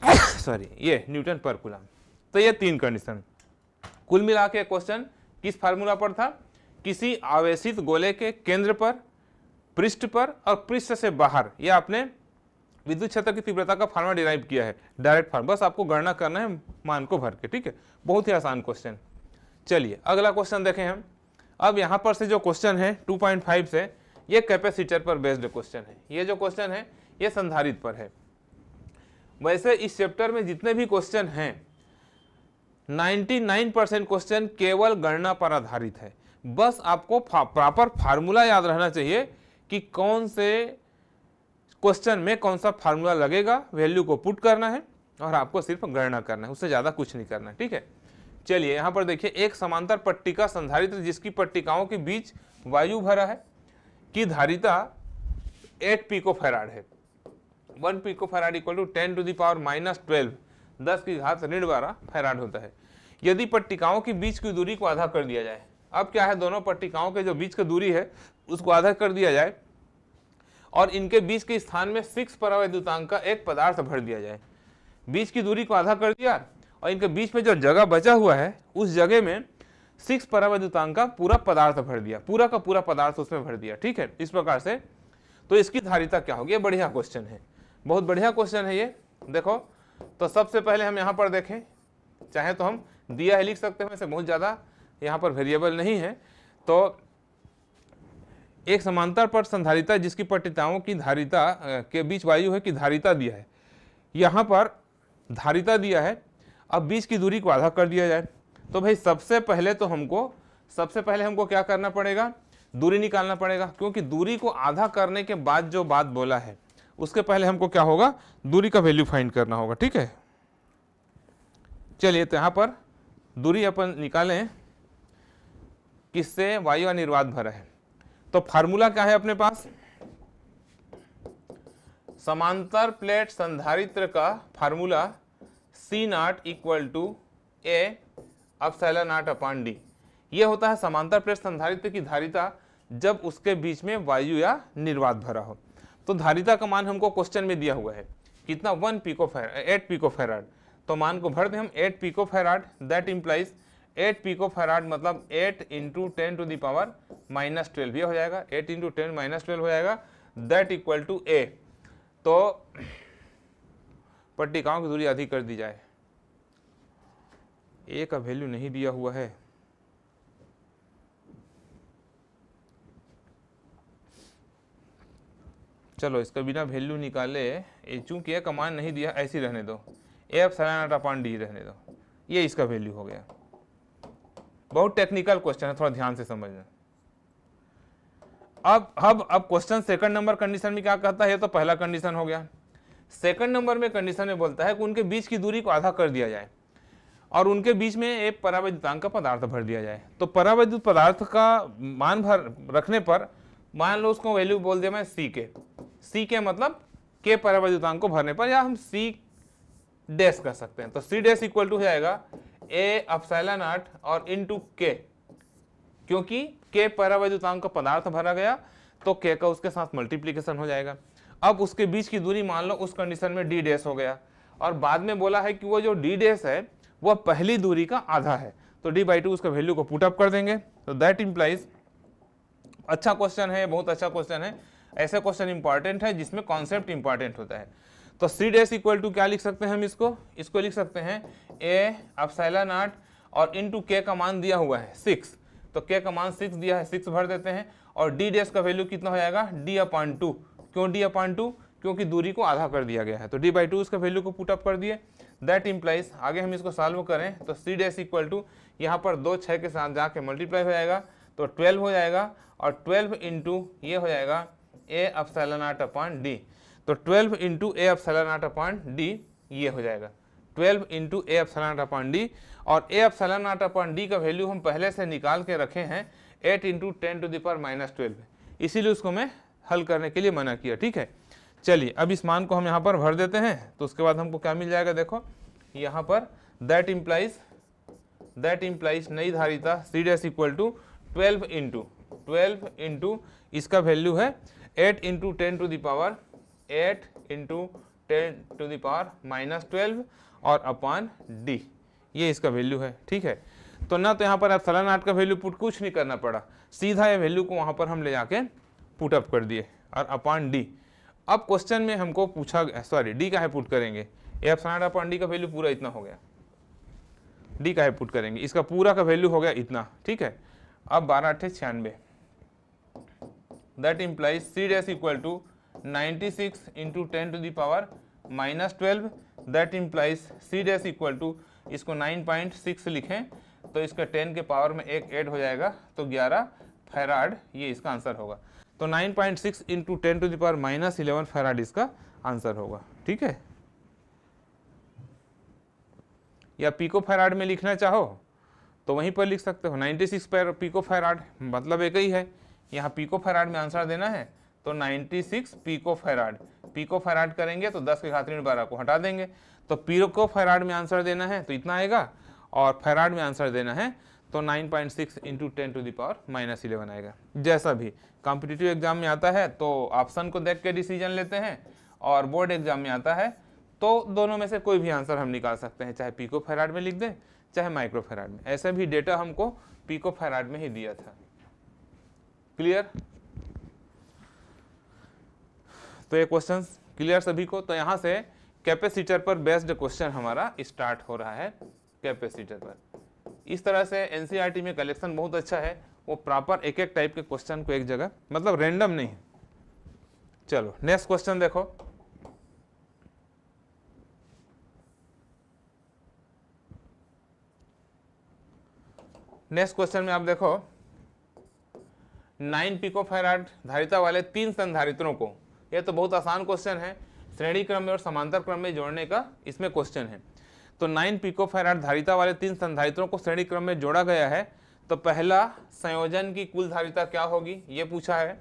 sorry ये न्यूटन पर कुलम तो ये तीन कंडीशन कुल मिला के क्वेश्चन किस फार्मूला पर था किसी आवेशित गोले के केंद्र पर पृष्ठ पर और पृष्ठ से बाहर यह आपने विद्युत क्षेत्र की तीव्रता का फार्मूला डिराइव किया है डायरेक्ट फार्म बस आपको गणना करना है मान को भर के ठीक है बहुत ही आसान क्वेश्चन चलिए अगला क्वेश्चन देखें हम अब यहाँ पर से जो क्वेश्चन है 2.5 से ये कैपेसिटर पर बेस्ड क्वेश्चन है ये जो क्वेश्चन है ये संधारित पर है वैसे इस चैप्टर में जितने भी क्वेश्चन हैं 99 परसेंट क्वेश्चन केवल गणना पर आधारित है बस आपको प्रॉपर फार्मूला याद रहना चाहिए कि कौन से क्वेश्चन में कौन सा फार्मूला लगेगा वैल्यू को पुट करना है और आपको सिर्फ गणना करना है उससे ज़्यादा कुछ नहीं करना है ठीक है चलिए यहाँ पर देखिए एक समांतर पट्टिका संधारित्र जिसकी पट्टिकाओं के बीच वायु भरा है की धारिता एट पीको फैराड है one pico farad equal to ten to the power minus twelve दस की घात ऋण बारह फैराड होता है यदि पट्टिकाओं के बीच की दूरी को आधा कर दिया जाए अब क्या है दोनों पट्टिकाओं के जो बीच की दूरी है उसको आधा कर दिया जाए और इनके बीच के स्थान में सिक्स परावैद्युतांक का एक पदार्थ भर दिया जाए बीच की दूरी को आधा कर दिया और इनके बीच में जो जगह बचा हुआ है उस जगह में सिक्स परावैद्युतांक का पूरा पदार्थ भर दिया पूरा का पूरा पदार्थ उसमें भर दिया ठीक है इस प्रकार से तो इसकी धारिता क्या होगी ये बढ़िया क्वेश्चन है बहुत बढ़िया क्वेश्चन है ये देखो तो सबसे पहले हम यहाँ पर देखें चाहे तो हम दिया है लिख सकते हैं वैसे बहुत ज़्यादा यहाँ पर वेरिएबल नहीं है तो एक समांतर पर संधारिता जिसकी पट्टिताओं की धारिता के बीच वायु है कि धारिता दिया है यहाँ पर धारिता दिया है अब बीच की दूरी को आधा कर दिया जाए तो भाई सबसे पहले तो हमको सबसे पहले हमको क्या करना पड़ेगा दूरी निकालना पड़ेगा क्योंकि दूरी को आधा करने के बाद जो बात बोला है उसके पहले हमको क्या होगा दूरी का वैल्यू फाइंड करना होगा ठीक है चलिए तो यहाँ पर दूरी अपन निकालें किससे वायु अनिर्वाद भरा है तो फार्मूला क्या है अपने पास समांतर प्लेट संधारित्र का formula C naught equal to A epsilon naught upon D ये होता है समांतर प्लेट संधारित्व की धारिता जब उसके बीच में वायु या निर्वात भरा हो तो धारिता का मान हमको क्वेश्चन में दिया हुआ है कितना one pico farad eight pico farad तो मान को भर दें हम eight pico farad that implies eight pico farad मतलब eight into ten to the power minus twelve ये हो जाएगा eight into ten minus twelve हो जाएगा दैट इक्वल टू ए तो पट्टिकाओं की दूरी अधिक कर दी जाए ए का वैल्यू नहीं दिया हुआ है चलो इसका बिना वैल्यू निकाले चूंकि ए का मान नहीं दिया ऐसी रहने दो ए अब सलानाट अपान डी रहने दो ये इसका वैल्यू हो गया बहुत टेक्निकल क्वेश्चन है थोड़ा ध्यान से समझना अब अब अब क्वेश्चन सेकंड नंबर कंडीशन में क्या कहता है ये तो पहला कंडीशन हो गया सेकंड नंबर में कंडीशन में बोलता है कि उनके बीच की दूरी को आधा कर दिया जाए और उनके बीच में एक परावैद्युतांक का पदार्थ भर दिया जाए तो परावैद्युत पदार्थ का मान भर रखने पर मान लो उसको वैल्यू बोल दिया मैं सी के सी के मतलब के परावैद्युतांक को भरने पर या हम सी डैश कर सकते हैं तो सी डैश इक्वल टू हो जाएगा ए अफसैला नाट और इन टू के क्योंकि के परावैद्युतांक का पदार्थ भरा गया तो के का उसके साथ मल्टीप्लीकेशन हो जाएगा अब उसके बीच की दूरी मान लो उस कंडीशन में डी डेस हो गया और बाद में बोला है कि वो जो डी डेस है वह पहली दूरी का आधा है तो डी बाई टू उसका वैल्यू को पुटअप कर देंगे तो दैट इम्प्लाइज अच्छा क्वेश्चन है बहुत अच्छा क्वेश्चन है ऐसा क्वेश्चन इंपॉर्टेंट है जिसमें कॉन्सेप्ट इंपॉर्टेंट होता है तो सी डेस इक्वल टू क्या लिख सकते हैं हम इसको इसको लिख सकते हैं ए अपसाइला नाट और इन टू के का मान दिया हुआ है सिक्स तो के का मान सिक्स दिया है सिक्स भर देते हैं और डी डेस का वैल्यू कितना हो जाएगा डी अपॉइंट टू क्यों डी अपॉन टू क्योंकि दूरी को आधा कर दिया गया है तो डी बाई टू उसका वैल्यू को पुट अप कर दिए दैट इम्प्लाइज आगे हम इसको सॉल्व करें तो सी डैस इक्वल टू यहाँ पर दो छः के साथ जाके मल्टीप्लाई हो जाएगा तो ट्वेल्व हो जाएगा और ट्वेल्व इंटू ये हो जाएगा A epsilon upon D तो twelve into A epsilon upon D ये हो जाएगा twelve into A epsilon upon D और A epsilon upon D का वैल्यू हम पहले से निकाल के रखे हैं eight into ten to the power minus twelve इसीलिए उसको मैं हल करने के लिए मना किया ठीक है चलिए अब इस मान को हम यहाँ पर भर देते हैं तो उसके बाद हमको क्या मिल जाएगा देखो यहाँ पर दैट इम्प्लाइज दैट इम्प्लाइज नई धारिता C dash equal to twelve into twelve into इसका वैल्यू है eight into ten to the power eight into ten to the power minus twelve और अपॉन डी ये इसका वैल्यू है ठीक है तो ना तो यहाँ पर एप्सलन आठ का वैल्यू पुट कुछ नहीं करना पड़ा सीधा ये वैल्यू को वहाँ पर हम ले जाके पुट अप कर दिए और अपॉन डी अब क्वेश्चन में हमको पूछा सॉरी डी का है पुट करेंगे ए अपसाइड अपॉन डी का वैल्यू पूरा इतना हो गया डी का है पुट करेंगे इसका पूरा का वैल्यू हो गया इतना ठीक है अब बारह अट्ठे छियानवे that implies C dash equal to ninety six into ten to the power minus twelve that implies C dash equal to इसको नाइन पॉइंट सिक्स लिखें तो इसका टेन के पावर में एक एड हो जाएगा तो ग्यारह फैराड ये इसका आंसर होगा तो 9.6 point six into ten to the power minus eleven farad इसका आंसर होगा ठीक है या पीको फेराड में लिखना चाहो तो वहीं पर लिख सकते हो 96 सिक्स पर पीको फेराड मतलब एक ही है यहाँ पीको फेराड में आंसर देना है तो 96 six pico farad pico farad करेंगे तो 10 के घात ऋण बारह को हटा देंगे तो पीको फेराड में आंसर देना है तो इतना आएगा और फेराड में आंसर देना है तो 9.6 point six into ten to the power minus eleven आएगा जैसा भी कॉम्पिटिटिव एग्जाम में आता है तो ऑप्शन को देख के डिसीजन लेते हैं और बोर्ड एग्जाम में आता है तो दोनों में से कोई भी आंसर हम निकाल सकते हैं चाहे पीको फेराड में लिख दें चाहे माइक्रो फेराड में ऐसे भी डेटा हमको पीको फेराड में ही दिया था क्लियर तो ये क्वेश्चन क्लियर सभी को तो यहाँ से कैपेसिटर पर बेस्ड क्वेश्चन हमारा स्टार्ट हो रहा है कैपेसिटर पर इस तरह से एन e में कलेक्शन बहुत अच्छा है वो प्रॉपर एक एक टाइप के क्वेश्चन को एक जगह मतलब रेंडम नहीं चलो नेक्स्ट क्वेश्चन देखो नेक्स्ट क्वेश्चन में आप देखो नाइन पिको फेराड धारिता वाले तीन संधारित्रों को यह तो बहुत आसान क्वेश्चन है श्रेणी क्रम में और समांतर क्रम में जोड़ने का इसमें क्वेश्चन है तो नाइन पीको फैराड धारिता वाले तीन संधारित्रों को श्रेणी क्रम में जोड़ा गया है तो पहला संयोजन की कुल धारिता क्या होगी ये पूछा है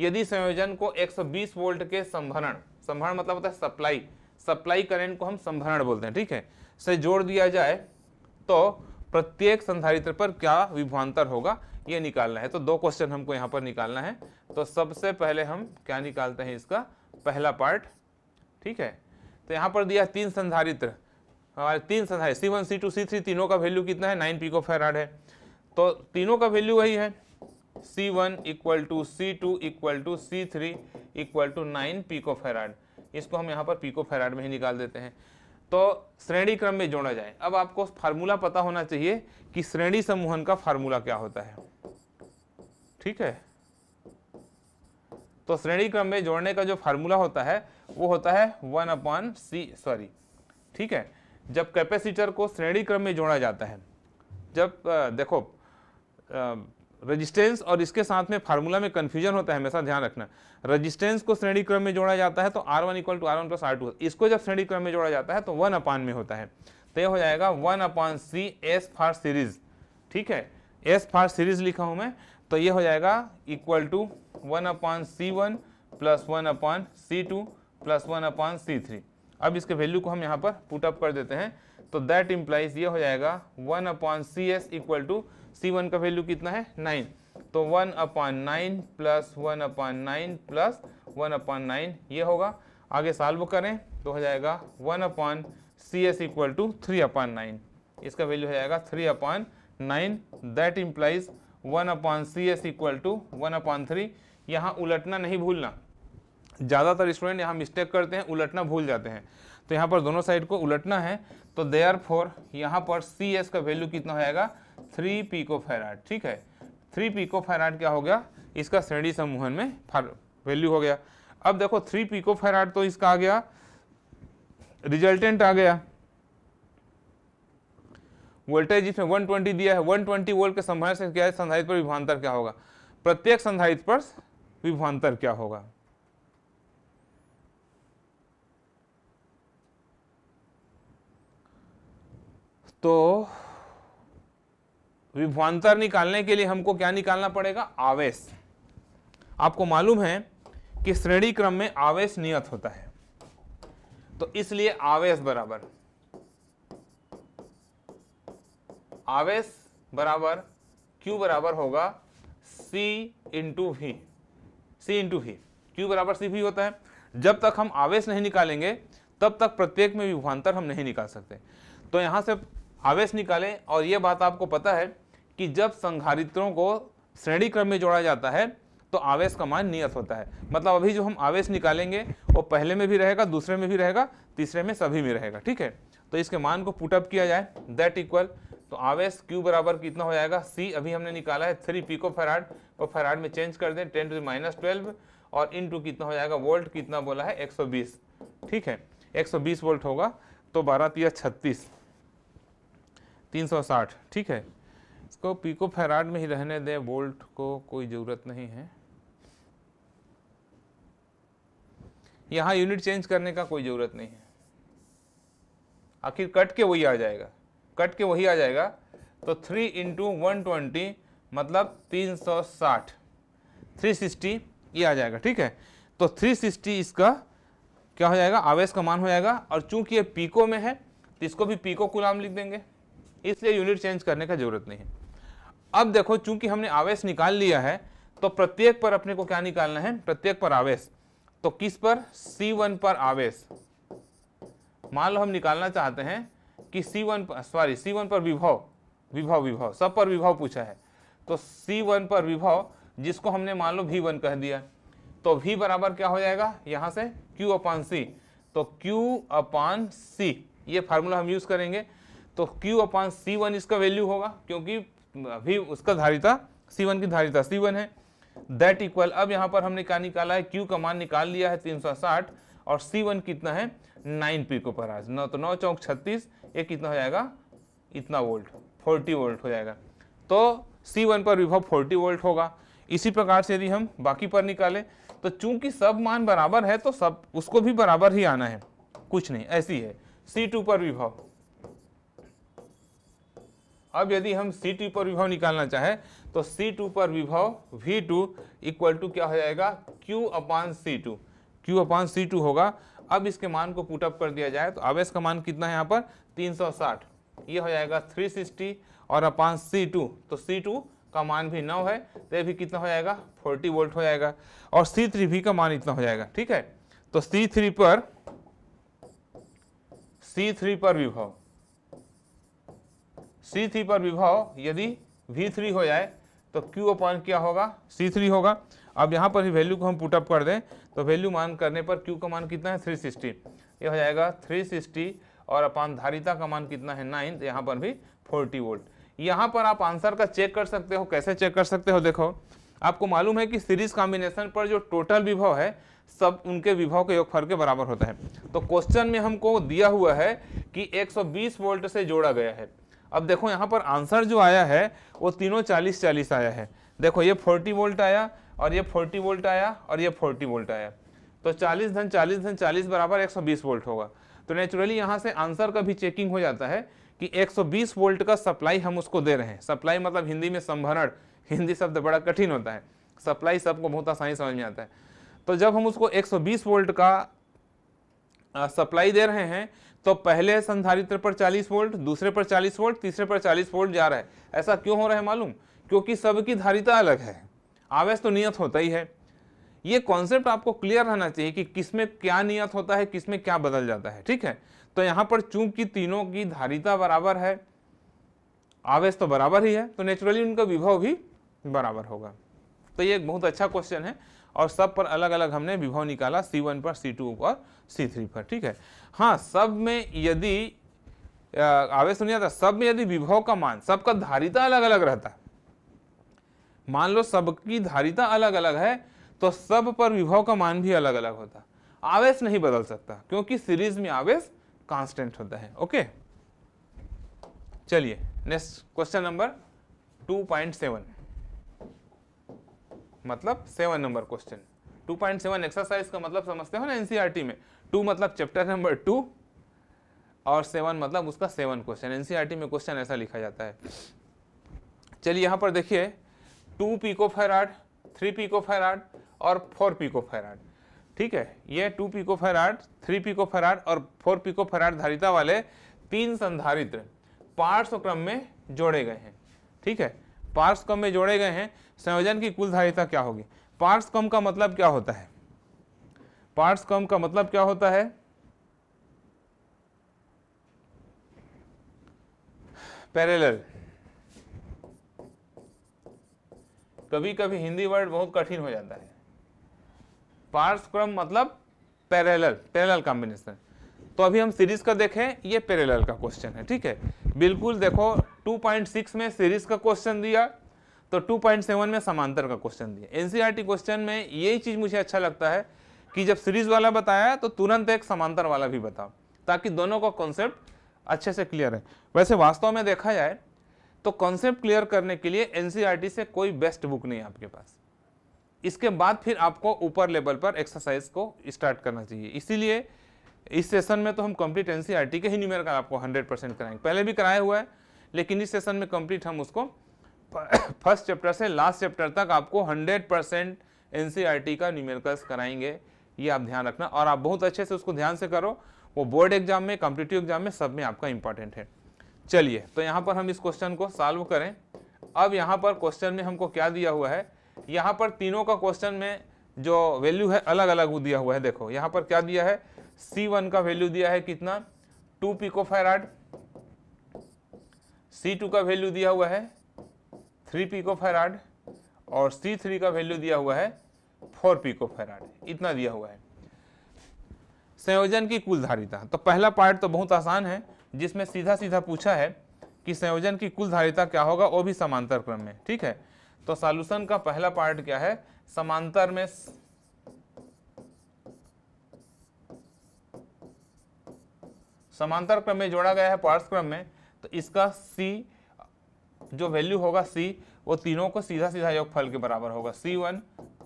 यदि संयोजन को 120 वोल्ट के संभरण संभरण मतलब होता है सप्लाई सप्लाई करेंट को हम संभरण बोलते हैं ठीक है से जोड़ दिया जाए तो प्रत्येक संधारित्र पर क्या विभवान्तर होगा ये निकालना है तो दो क्वेश्चन हमको यहाँ पर निकालना है तो सबसे पहले हम क्या निकालते हैं इसका पहला पार्ट ठीक है तो यहाँ पर दिया तीन संधारित्र हमारे तीन संख्या है C one C two C three तीनों का वैल्यू कितना है नाइन पीको फेराड है तो तीनों का वैल्यू वही है C one equal to C two equal to C three equal to nine pico farad इसको हम यहाँ पर पीको फेराड में ही निकाल देते हैं तो श्रेणी क्रम में जोड़ा जाए अब आपको फार्मूला पता होना चाहिए कि श्रेणी समूहन का फार्मूला क्या होता है ठीक है तो श्रेणी क्रम में जोड़ने का जो फार्मूला होता है वो होता है वन अपॉन सी सॉरी ठीक है जब कैपेसिटर को श्रेणी क्रम में जोड़ा जाता है जब देखो रेजिस्टेंस और इसके साथ में फार्मूला में कन्फ्यूजन होता है हमेशा ध्यान रखना रेजिस्टेंस को श्रेणी क्रम में जोड़ा जाता है तो R one equal to R one plus R two इसको जब श्रेणी क्रम में जोड़ा जाता है तो वन अपान में होता है तो यह हो जाएगा one upon C S for series ठीक है एस फार सीरीज लिखा हूँ मैं तो ये हो जाएगा equal to one upon C one plus one upon C two plus one upon C three अब इसके वैल्यू को हम यहाँ पर पुटअप कर देते हैं तो दैट इम्प्लाइज ये हो जाएगा one upon C S equal to C one का वैल्यू कितना है नाइन तो one upon nine plus one upon nine plus one upon nine ये होगा आगे सॉल्व करें तो हो जाएगा one upon C S equal to three upon nine इसका वैल्यू हो जाएगा three upon nine that implies one upon C S equal to one upon three यहाँ उलटना नहीं भूलना ज़्यादातर स्टूडेंट यहाँ मिस्टेक करते हैं उलटना भूल जाते हैं तो यहाँ पर दोनों साइड को उलटना है तो देयर फोर यहाँ पर सी एस का वैल्यू कितना हो जाएगा थ्री को फेराड ठीक है थ्री पी को फेराड क्या हो गया इसका श्रेणी समूहन में वैल्यू हो गया अब देखो थ्री पी को फेराड तो इसका आ गया रिजल्टेंट आ गया वोल्टेज इसमें 120 दिया है 120 वोल्ट के संभावना से क्या है संधारित पर विभवांतर क्या होगा प्रत्येक संधारित पर विभवांतर क्या होगा तो विभवान्तर निकालने के लिए हमको क्या निकालना पड़ेगा आवेश आपको मालूम है कि श्रेणी क्रम में आवेश नियत होता है तो इसलिए आवेश बराबर आवेश बराबर Q बराबर होगा C इंटू भी सी इंटू भी क्यू बराबर सी भी होता है जब तक हम आवेश नहीं निकालेंगे तब तक प्रत्येक में विभवांतर हम नहीं निकाल सकते तो यहां से आवेश निकालें और ये बात आपको पता है कि जब संघारित्रों को श्रेणी क्रम में जोड़ा जाता है तो आवेश का मान नियत होता है मतलब अभी जो हम आवेश निकालेंगे वो पहले में भी रहेगा दूसरे में भी रहेगा तीसरे में सभी में रहेगा ठीक है तो इसके मान को पुटअप किया जाए दैट इक्वल तो आवेश क्यू बराबर कितना हो जाएगा सी अभी हमने निकाला है थ्री पी को फराड और तो फेराड में चेंज कर दें टेन टू माइनस ट्वेल्व और इन टू कितना हो जाएगा वोल्ट कितना बोला है 120 ठीक है 120 वोल्ट होगा तो बारह तीस छत्तीस 360 ठीक है इसको पीको फैराड में ही रहने दें वोल्ट को कोई ज़रूरत नहीं है यहाँ यूनिट चेंज करने का कोई ज़रूरत नहीं है आखिर कट के वही आ जाएगा कट के वही आ जाएगा तो थ्री इंटू वन ट्वेंटी मतलब तीन सौ साठ थ्री सिक्सटी ये आ जाएगा ठीक है तो थ्री सिक्सटी इसका क्या हो जाएगा आवेश का मान हो जाएगा और चूंकि ये पीको में है तो इसको भी पीको कुलाम लिख देंगे इसलिए यूनिट चेंज करने का जरूरत नहीं है अब देखो चूंकि हमने आवेश निकाल लिया है तो प्रत्येक पर अपने को क्या निकालना है प्रत्येक पर आवेश तो किस पर C1 पर आवेश मान लो हम निकालना चाहते हैं कि C1 सॉरी सी पर विभव विभव विभव सब पर विभव पूछा है तो C1 पर विभव जिसको हमने मान लो V1 कह दिया तो वी बराबर क्या हो जाएगा यहाँ से Q अपान सी तो Q अपान सी ये फार्मूला हम यूज़ करेंगे तो Q अपॉन सी वन इसका वैल्यू होगा क्योंकि अभी उसका धारिता सी वन की धारिता सी वन है दैट इक्वल अब यहाँ पर हमने क्या निकाला है Q का मान निकाल लिया है तीन सौ साठ और सी वन कितना है नाइन को पर आज नौ तो नौ चौक छत्तीस ये कितना हो जाएगा इतना वोल्ट फोर्टी वोल्ट हो जाएगा तो सी वन पर विभव फोर्टी वोल्ट होगा इसी प्रकार से यदि हम बाकी पर निकालें तो चूंकि सब मान बराबर है तो सब उसको भी बराबर ही आना है कुछ नहीं ऐसी है सी टू पर विभव अब यदि हम सी टू पर विभव निकालना चाहें तो सी टू पर विभव वी टू इक्वल टू क्या हो जाएगा Q upon C two Q upon C two होगा अब इसके मान को पुटअप कर दिया जाए तो आवेश का मान कितना है यहाँ पर 360 ये हो जाएगा 360 और अपान सी टू तो सी टू का मान भी नौ है तो ये भी कितना हो जाएगा 40 वोल्ट हो जाएगा और सी थ्री भी का मान इतना हो जाएगा ठीक है तो सी थ्री पर सी थ्री पर विभव सी थ्री पर विभव यदि वी थ्री हो जाए तो क्यू अपॉन क्या होगा सी थ्री होगा अब यहाँ पर ही वैल्यू को हम पुटअप कर दें तो वैल्यू मान करने पर क्यू का मान कितना है थ्री सिक्सटी ये हो जाएगा थ्री सिक्सटी और अपान धारिता का मान कितना है नाइन तो यहाँ पर भी फोर्टी वोल्ट यहाँ पर आप आंसर का चेक कर सकते हो कैसे चेक कर सकते हो देखो आपको मालूम है कि सीरीज कॉम्बिनेशन पर जो टोटल विभव है सब उनके विभव के योगफल के बराबर होता है तो क्वेश्चन में हमको दिया हुआ है कि 120 वोल्ट से जोड़ा गया है अब देखो यहाँ पर आंसर जो आया है वो तीनों चालीस चालीस आया है देखो ये फोर्टी वोल्ट आया और ये फोर्टी वोल्ट आया और ये फोर्टी वोल्ट आया तो चालीस धन चालीस धन चालीस बराबर एक सौ बीस वोल्ट होगा तो नेचुरली यहाँ से आंसर का भी चेकिंग हो जाता है कि 120 वोल्ट का सप्लाई हम उसको दे रहे हैं सप्लाई मतलब हिंदी में संभरण हिंदी शब्द बड़ा कठिन होता है सप्लाई सबको बहुत आसानी समझ में आता है तो जब हम उसको 120 वोल्ट का सप्लाई दे रहे हैं तो पहले संधारित्र पर 40 वोल्ट दूसरे पर 40 वोल्ट तीसरे पर 40 वोल्ट जा रहा है ऐसा क्यों हो रहा है मालूम क्योंकि सबकी धारिता अलग है आवेश तो नियत होता ही है ये कॉन्सेप्ट आपको क्लियर रहना चाहिए कि किसमें क्या नियत होता है किसमें क्या बदल जाता है ठीक है तो यहाँ पर चूंकि तीनों की धारिता बराबर है आवेश तो बराबर ही है तो नेचुरली उनका विभव भी बराबर होगा तो ये एक बहुत अच्छा क्वेश्चन है और सब पर अलग अलग हमने विभव निकाला सी वन पर सी टू और सी थ्री पर ठीक है हाँ सब में यदि आवेश नहीं आता सब में यदि विभव का मान सबका धारिता अलग अलग रहता मान लो सबकी धारिता अलग अलग है तो सब पर विभव का मान भी अलग अलग होता आवेश नहीं बदल सकता क्योंकि सीरीज में आवेश कांस्टेंट होता है ओके चलिए next question number two point seven मतलब सेवन नंबर क्वेश्चन 2.7 एक्सरसाइज का मतलब समझते हो ना एनसीईआरटी e में टू मतलब चैप्टर नंबर टू और सेवन मतलब उसका सेवन क्वेश्चन एनसीईआरटी e में क्वेश्चन ऐसा लिखा जाता है चलिए यहाँ पर देखिए two pico farad three pico farad और फोर पीको फेराड ठीक है ये two pico farad three pico farad और फोर पीको फेराड धारिता वाले तीन संधारित्र पार्श्व क्रम में जोड़े गए हैं ठीक है पार्श्व क्रम में जोड़े गए हैं संयोजन की कुल धारिता क्या होगी पार्ट्स कम का मतलब क्या होता है पार्ट्स कम का मतलब क्या होता है पैरेलल कभी कभी हिंदी वर्ड बहुत कठिन हो जाता है पार्ट्स क्रम मतलब पैरेलल पैरेलल कॉम्बिनेशन तो अभी हम सीरीज का देखें ये पैरेलल का क्वेश्चन है ठीक है बिल्कुल देखो 2.6 में सीरीज का क्वेश्चन दिया तो 2.7 में समांतर का क्वेश्चन दिया एनसीईआरटी क्वेश्चन e में यही चीज़ मुझे अच्छा लगता है कि जब सीरीज वाला बताया तो तुरंत एक समांतर वाला भी बताओ ताकि दोनों का कॉन्सेप्ट अच्छे से क्लियर है वैसे वास्तव में देखा जाए तो कॉन्सेप्ट क्लियर करने के लिए एनसीईआरटी e से कोई बेस्ट बुक नहीं है आपके पास इसके बाद फिर आपको ऊपर लेवल पर एक्सरसाइज को स्टार्ट करना चाहिए इसीलिए इस सेशन में तो हम कंप्लीट एनसीईआरटी e के ही न्यूमेरिकल आपको 100 परसेंट कराएंगे पहले भी कराया हुआ है लेकिन इस सेशन में कंप्लीट हम उसको फर्स्ट चैप्टर से लास्ट चैप्टर तक आपको 100 परसेंट एन e का न्यूमेरिकल्स कराएंगे ये आप ध्यान रखना और आप बहुत अच्छे से उसको ध्यान से करो वो बोर्ड एग्जाम में कॉम्पिटेटिव एग्जाम में सब में आपका इंपॉर्टेंट है चलिए तो यहाँ पर हम इस क्वेश्चन को सॉल्व करें अब यहाँ पर क्वेश्चन में हमको क्या दिया हुआ है यहाँ पर तीनों का क्वेश्चन में जो वैल्यू है अलग अलग दिया हुआ है देखो यहाँ पर क्या दिया है सी वन का वैल्यू दिया है कितना two pico farad C two का वैल्यू दिया हुआ है थ्री पी को फैराड और सी थ्री का वैल्यू दिया हुआ है फोर पी को फैराड इतना दिया हुआ है संयोजन की कुल धारिता तो पहला पार्ट तो बहुत आसान है जिसमें सीधा सीधा पूछा है कि संयोजन की कुल धारिता क्या होगा वो भी समांतर क्रम में ठीक है तो सॉल्यूशन का पहला पार्ट क्या है समांतर में समांतर क्रम में जोड़ा गया है पार्श्व क्रम में तो इसका सी जो वैल्यू होगा सी वो तीनों को सीधा सीधा योगफल के बराबर होगा C one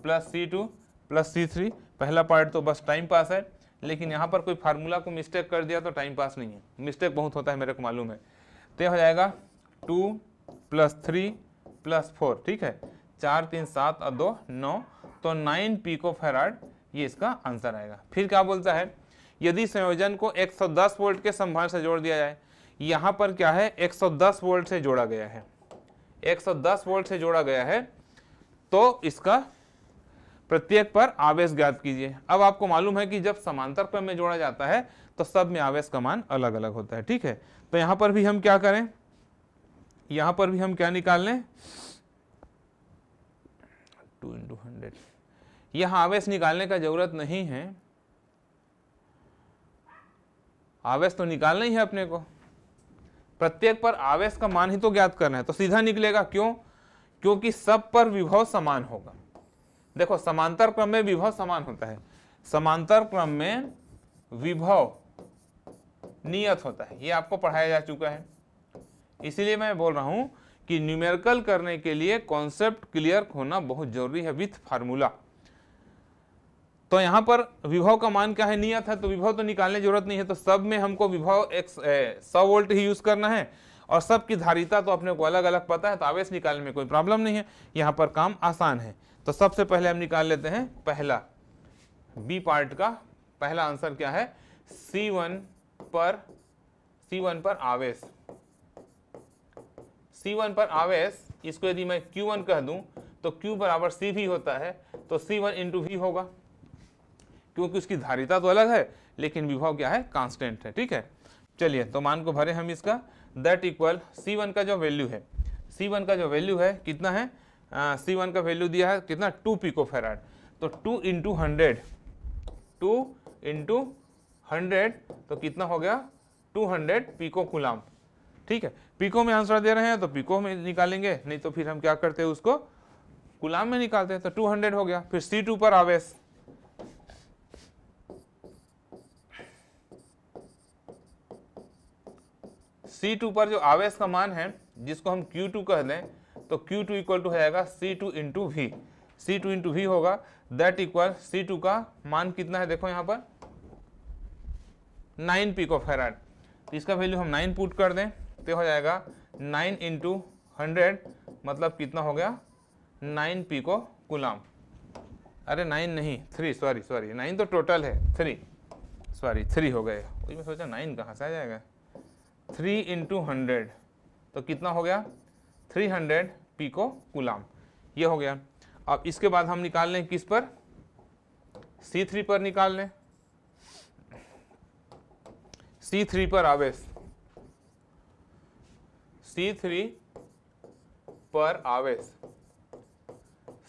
plus C two plus C three पहला पार्ट तो बस टाइम पास है लेकिन यहाँ पर कोई फार्मूला को मिस्टेक कर दिया तो टाइम पास नहीं है मिस्टेक बहुत होता है मेरे को मालूम है तो हो जाएगा two plus three plus four ठीक है चार तीन सात और दो नौ तो नाइन पीको फेराड ये इसका आंसर आएगा फिर क्या बोलता है यदि संयोजन को 110 वोल्ट के संभार से जोड़ दिया जाए यहाँ पर क्या है 110 वोल्ट से जोड़ा गया है 110 वोल्ट से जोड़ा गया है तो इसका प्रत्येक पर आवेश ज्ञात कीजिए अब आपको मालूम है कि जब समांतर क्रम में जोड़ा जाता है तो सब में आवेश का मान अलग अलग होता है ठीक है तो यहां पर भी हम क्या करें यहां पर भी हम क्या निकाल लें टू इंटू हंड्रेड यहां आवेश निकालने का जरूरत नहीं है आवेश तो निकालना ही है अपने को प्रत्येक पर आवेश का मान ही तो ज्ञात करना है तो सीधा निकलेगा क्यों क्योंकि सब पर विभव समान होगा देखो समांतर क्रम में विभव समान होता है समांतर क्रम में विभव नियत होता है ये आपको पढ़ाया जा चुका है इसीलिए मैं बोल रहा हूं कि न्यूमेरिकल करने के लिए कॉन्सेप्ट क्लियर होना बहुत जरूरी है विथ फार्मूला तो यहां पर विभव का मान क्या है नियत है तो विभव तो निकालने जरूरत नहीं है तो सब में हमको विभव एक सौ वोल्ट ही यूज करना है और सब की धारिता तो अपने को अलग अलग पता है तो आवेश निकालने में कोई प्रॉब्लम नहीं है यहां पर काम आसान है तो सबसे पहले हम निकाल लेते हैं पहला बी पार्ट का पहला आंसर क्या है सी वन पर सी वन पर आवेश सी वन पर आवेश इसको यदि मैं क्यू वन कह दूं तो क्यू बराबर सी भी होता है तो सी वन इंटू भी होगा क्योंकि उसकी धारिता तो अलग है लेकिन विभव क्या है कांस्टेंट है ठीक है चलिए तो मान को भरे हम इसका दैट इक्वल सी वन का जो वैल्यू है सी वन का जो वैल्यू है कितना है सी वन का वैल्यू दिया है कितना टू पिको फेराड तो two into hundred two into hundred तो कितना हो गया टू हंड्रेड पिको गुलाम ठीक है पिको में आंसर दे रहे हैं तो पिको में निकालेंगे नहीं तो फिर हम क्या करते हैं उसको गुलाम में निकालते हैं तो टू हंड्रेड हो गया फिर सी टू पर आवेश सी टू पर जो आवेश का मान है जिसको हम क्यू टू कह लें तो क्यू टू इक्वल टू हो जाएगा C two into V C two into V होगा दैट इक्वल सी टू का मान कितना है देखो यहाँ पर नाइन पिको फेराड तो इसका वैल्यू हम नाइन पुट कर दें तो हो जाएगा नाइन इंटू हंड्रेड मतलब कितना हो गया नाइन पिको गुलाम अरे नाइन नहीं थ्री सॉरी सॉरी नाइन तो टोटल है थ्री सॉरी थ्री हो गए मैं सोचा नाइन कहाँ से आ जाएगा थ्री इंटू हंड्रेड तो कितना हो गया थ्री हंड्रेड पीको गुलाम ये हो गया अब इसके बाद हम निकाल लें किस पर सी थ्री पर निकाल लें सी थ्री पर आवेश सी थ्री पर आवेश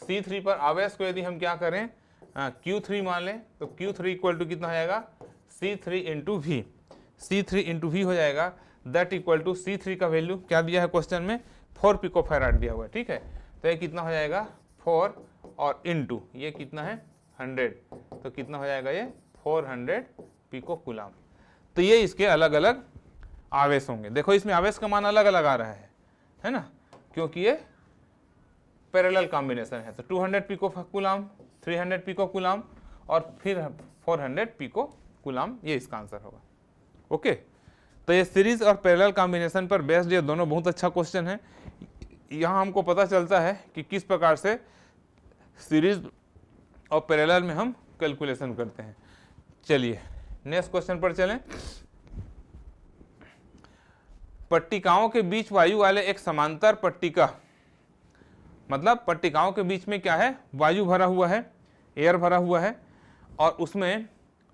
सी थ्री पर आवेश को यदि हम क्या करें क्यू थ्री मान लें तो क्यू थ्री इक्वल टू कितना हो जाएगा C three into V C three into V हो जाएगा that equal to C three का वैल्यू क्या दिया है क्वेश्चन में फोर पिको फेराड दिया हुआ है ठीक है तो ये कितना हो जाएगा फोर और इन टू ये कितना है हंड्रेड तो कितना हो जाएगा ये फोर हंड्रेड पिको कुलाम तो ये इसके अलग अलग आवेश होंगे देखो इसमें आवेश का मान अलग अलग आ रहा है है ना क्योंकि ये पैरेलल कॉम्बिनेशन है तो 200 पिको कुलाम 300 पिको कुलाम और फिर 400 पिको कुलाम ये इसका आंसर होगा ओके तो ये सीरीज और पैरेलल कॉम्बिनेशन पर बेस्ड ये दोनों बहुत अच्छा क्वेश्चन है यहाँ हमको पता चलता है कि किस प्रकार से सीरीज और पैरेलल में हम कैलकुलेशन करते हैं चलिए नेक्स्ट क्वेश्चन पर चलें पट्टिकाओं के बीच वायु वाले एक समांतर पट्टिका मतलब पट्टिकाओं के बीच में क्या है वायु भरा हुआ है एयर भरा हुआ है और उसमें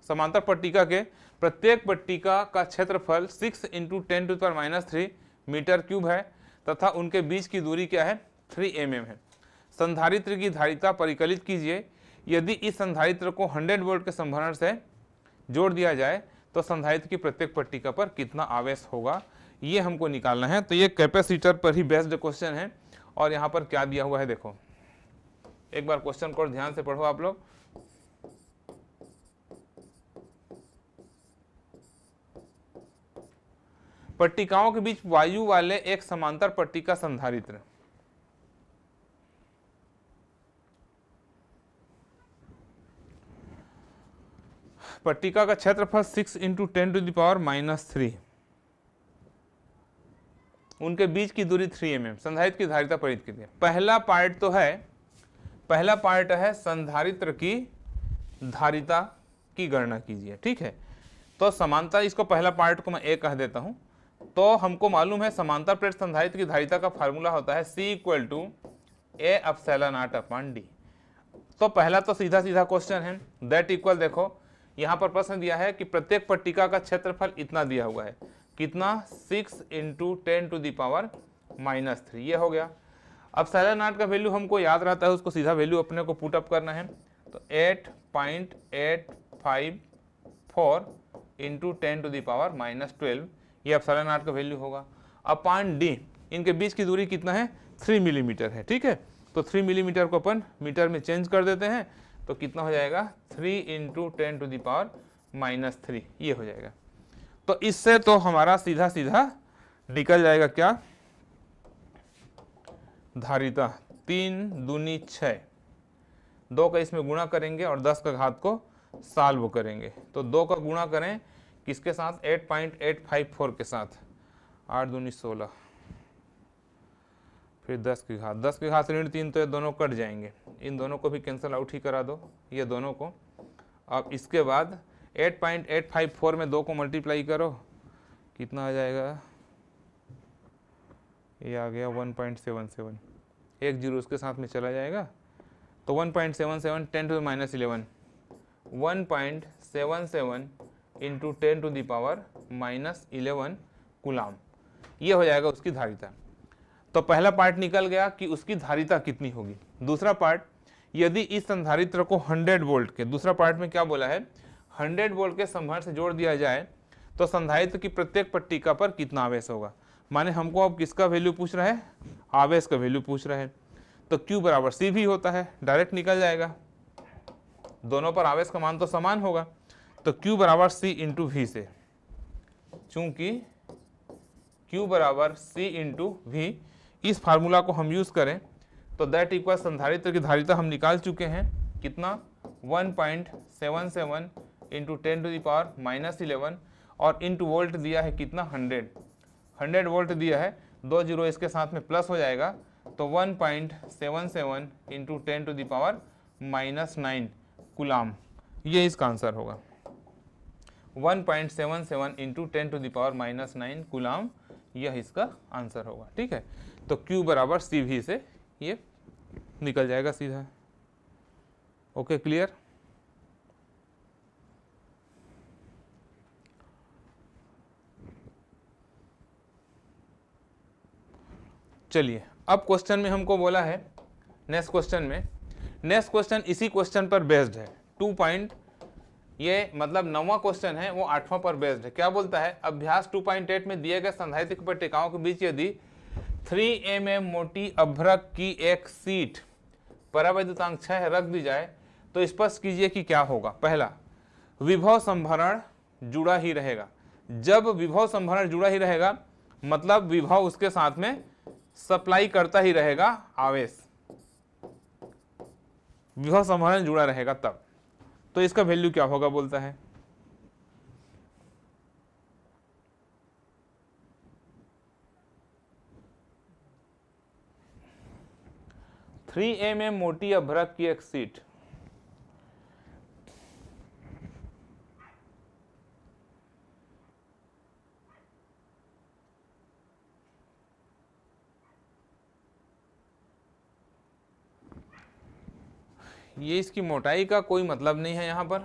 समांतर पट्टिका के प्रत्येक पट्टिका का क्षेत्रफल six into ten to power minus three meter cube है तथा उनके बीच की दूरी क्या है थ्री एम mm है संधारित्र की धारिता परिकलित कीजिए यदि इस संधारित्र को हंड्रेड वोल्ट के संभरण से जोड़ दिया जाए तो संधारित्र की प्रत्येक पट्टिका पर कितना आवेश होगा ये हमको निकालना है तो ये कैपेसिटर पर ही बेस्ड क्वेश्चन है और यहाँ पर क्या दिया हुआ है देखो एक बार क्वेश्चन को ध्यान से पढ़ो आप लोग पट्टिकाओं के बीच वायु वाले एक समांतर पट्टिका संधारित्र पट्टिका का क्षेत्रफल six into ten to the power minus three उनके बीच की दूरी थ्री एम mm, एम संधारित की धारिता परित के लिए पहला पार्ट तो है पहला पार्ट है संधारित्र की धारिता की गणना कीजिए ठीक है तो समानता इसको पहला पार्ट को मैं ए कह देता हूं तो हमको मालूम है समांतर प्लेट संधारित्र की धारिता का फार्मूला होता है सी इक्वल टू ए अपसैलन आठ अपन डी तो पहला तो सीधा सीधा क्वेश्चन है दैट इक्वल देखो यहाँ पर प्रश्न दिया है कि प्रत्येक पट्टिका का क्षेत्रफल इतना दिया हुआ है कितना six into ten to the power minus three ये हो गया अब सैलन आर्ट का वैल्यू हमको याद रहता है उसको सीधा वैल्यू अपने को पुटअप करना है तो eight point eight five four into ten to the power minus twelve ये अपसाला आर का वैल्यू होगा अपान डी इनके बीच की दूरी कितना है थ्री मिलीमीटर mm है ठीक है तो थ्री मिलीमीटर को अपन मीटर में चेंज कर देते हैं तो कितना हो जाएगा three into ten to the power minus three ये हो जाएगा तो इससे तो हमारा सीधा सीधा निकल जाएगा क्या धारिता तीन दूनी छ दो का इसमें गुणा करेंगे और दस का घात को साल्व करेंगे तो दो का गुणा करें किसके साथ 8.854 के साथ आठ दूनी सोलह फिर दस की घात दस की घात ऋण तीन तो ये दोनों कट जाएंगे इन दोनों को भी कैंसिल आउट ही करा दो ये दोनों को अब इसके बाद 8.854 में दो को मल्टीप्लाई करो कितना आ जाएगा ये आ गया 1.77 एक जीरो उसके साथ में चला जाएगा तो 1.77 10 to minus eleven one point seven seven into ten to the power minus eleven coulomb ये हो जाएगा उसकी धारिता तो पहला पार्ट निकल गया कि उसकी धारिता कितनी होगी दूसरा पार्ट यदि इस संधारित्र को 100 वोल्ट के दूसरा पार्ट में क्या बोला है 100 वोल्ट के संभार से जोड़ दिया जाए तो संधारित्र की प्रत्येक पट्टिका पर कितना आवेश होगा माने हमको अब किसका वैल्यू पूछ रहा है आवेश का वैल्यू पूछ रहा है तो Q बराबर सी भी होता है डायरेक्ट निकल जाएगा दोनों पर आवेश का मान तो समान होगा तो Q बराबर सी इंटू वी से चूँकि Q बराबर सी इंटू वी इस फार्मूला को हम यूज़ करें तो दैट इक्वल संधारित्र की धारिता हम निकाल चुके हैं कितना 1.77 point seven seven into ten to the power minus eleven और इंटू वोल्ट दिया है कितना 100 100 वोल्ट दिया है दो जीरो इसके साथ में प्लस हो जाएगा तो 1.77 point seven seven into ten to the power minus nine coulomb ये इसका आंसर होगा one point seven seven into ten to the power minus nine coulomb यह इसका आंसर होगा ठीक है तो Q बराबर सी भी से ये निकल जाएगा सीधा ओके क्लियर चलिए अब क्वेश्चन में हमको बोला है नेक्स्ट क्वेश्चन में नेक्स्ट क्वेश्चन इसी क्वेश्चन पर बेस्ड है टू पॉइंट ये मतलब नवा क्वेश्चन है वो आठवां पर बेस्ड है क्या बोलता है अभ्यास 2.8 में दिए गए संधायिक पट्टिकाओं के बीच यदि 3 एम एम मोटी अभ्रक की एक सीट परावैद्युतांक छः रख दी जाए तो स्पष्ट कीजिए कि क्या होगा पहला विभव संभरण जुड़ा ही रहेगा जब विभव संभरण जुड़ा ही रहेगा मतलब विभव उसके साथ में सप्लाई करता ही रहेगा आवेश विभव संभरण जुड़ा रहेगा तब तो इसका वैल्यू क्या होगा बोलता है थ्री एम एम मोटी अभ्रक की एक सीट ये इसकी मोटाई का कोई मतलब नहीं है यहाँ पर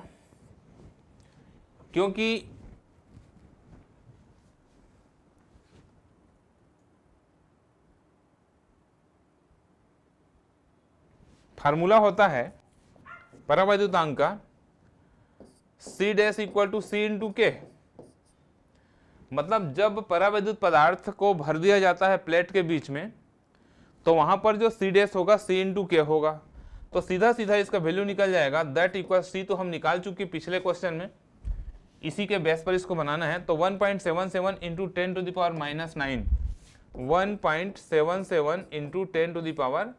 क्योंकि फार्मूला होता है परावैद्युतांक का C dash equal to C into K मतलब जब परावैद्युत पदार्थ को भर दिया जाता है प्लेट के बीच में तो वहां पर जो सी डैश होगा सी इंटू के होगा तो सीधा सीधा इसका वैल्यू निकल जाएगा दैट इक्वल सी तो हम निकाल चुके पिछले क्वेश्चन में इसी के बेस पर इसको बनाना है तो 1.77 point seven seven into ten to the power minus nine one point seven seven into ten to the power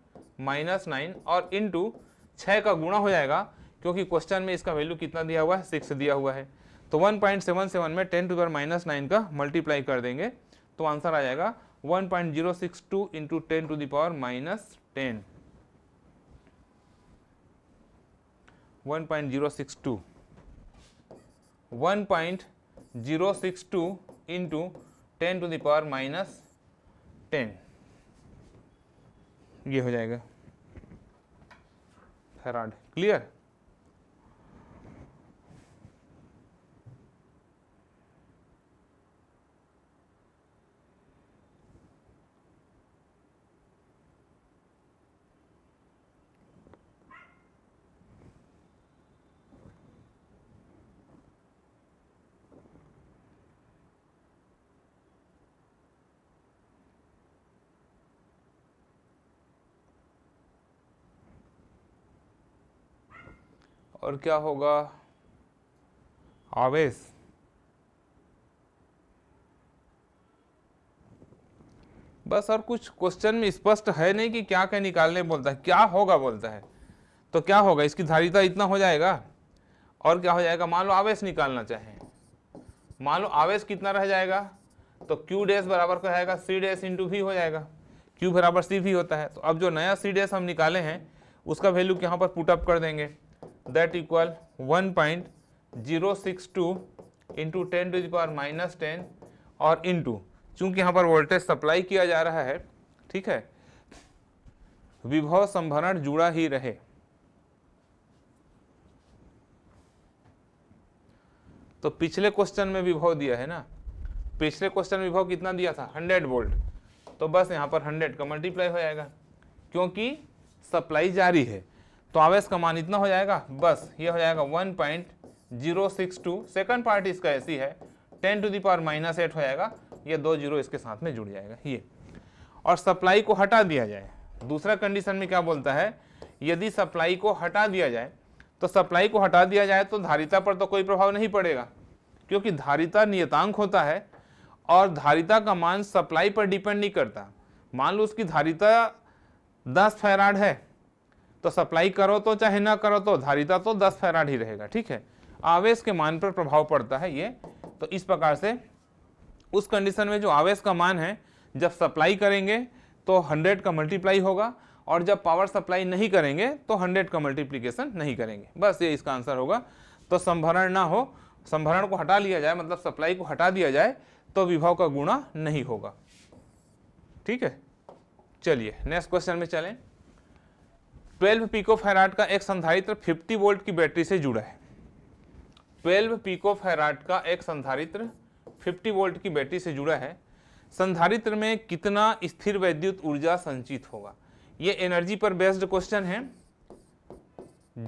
minus nine और इंटू छः का गुणा हो जाएगा क्योंकि क्वेश्चन में इसका वैल्यू कितना दिया हुआ है सिक्स दिया हुआ है तो 1.77 में ten to the power minus nine का मल्टीप्लाई कर देंगे तो आंसर आ जाएगा one point zero six two into ten to the power minus ten 1.062 1.062 into 10 to the power minus ten ये हो जाएगा फैराड क्लियर और क्या होगा आवेश बस और कुछ क्वेश्चन में स्पष्ट है नहीं कि क्या क्या निकालने बोलता है क्या होगा बोलता है तो क्या होगा इसकी धारिता इतना हो जाएगा और क्या हो जाएगा मान लो आवेश निकालना चाहे मान लो आवेश कितना रह जाएगा तो क्यू डे बराबर का आएगा सी डैश इंटू भी हो जाएगा क्यू बराबर सी भी होता है तो अब जो नया सी डेस हम निकाले हैं उसका वैल्यू यहाँ पर पुटअप कर देंगे that equal 1.062 into ten to the power minus ten और इंटू चूंकि यहाँ पर वोल्टेज सप्लाई किया जा रहा है ठीक है विभव संभरण जुड़ा ही रहे तो पिछले क्वेश्चन में विभव दिया है ना पिछले क्वेश्चन विभव कितना दिया था 100 वोल्ट तो बस यहाँ पर 100 का मल्टीप्लाई हो जाएगा क्योंकि सप्लाई जारी है तो आवेश का मान इतना हो जाएगा बस ये हो जाएगा one point zero six two second part इसका ऐसी है ten to the power minus eight हो जाएगा ये दो जीरो इसके साथ में जुड़ जाएगा ये और सप्लाई को हटा दिया जाए दूसरा कंडीशन में क्या बोलता है यदि सप्लाई को हटा दिया जाए तो सप्लाई को हटा दिया जाए तो धारिता पर तो कोई प्रभाव नहीं पड़ेगा क्योंकि धारिता नियतांक होता है और धारिता का मान सप्लाई पर डिपेंड नहीं करता मान लो उसकी धारिता दस फैराड है तो सप्लाई करो तो चाहे ना करो तो धारिता तो दस फैराड ही रहेगा ठीक है आवेश के मान पर प्रभाव पड़ता है ये तो इस प्रकार से उस कंडीशन में जो आवेश का मान है जब सप्लाई करेंगे तो हंड्रेड का मल्टीप्लाई होगा और जब पावर सप्लाई नहीं करेंगे तो हंड्रेड का मल्टीप्लीकेशन नहीं करेंगे बस ये इसका आंसर होगा तो संभरण ना हो संभरण को हटा लिया जाए मतलब सप्लाई को हटा दिया जाए तो विभव का गुणा नहीं होगा ठीक है चलिए नेक्स्ट क्वेश्चन में चलें 12 पीको फैराड का एक संधारित्र 50 वोल्ट की बैटरी से जुड़ा है 12 पीको फैराड का एक संधारित्र 50 वोल्ट की बैटरी से जुड़ा है संधारित्र में कितना स्थिर वैद्युत ऊर्जा संचित होगा ये एनर्जी पर बेस्ड क्वेश्चन है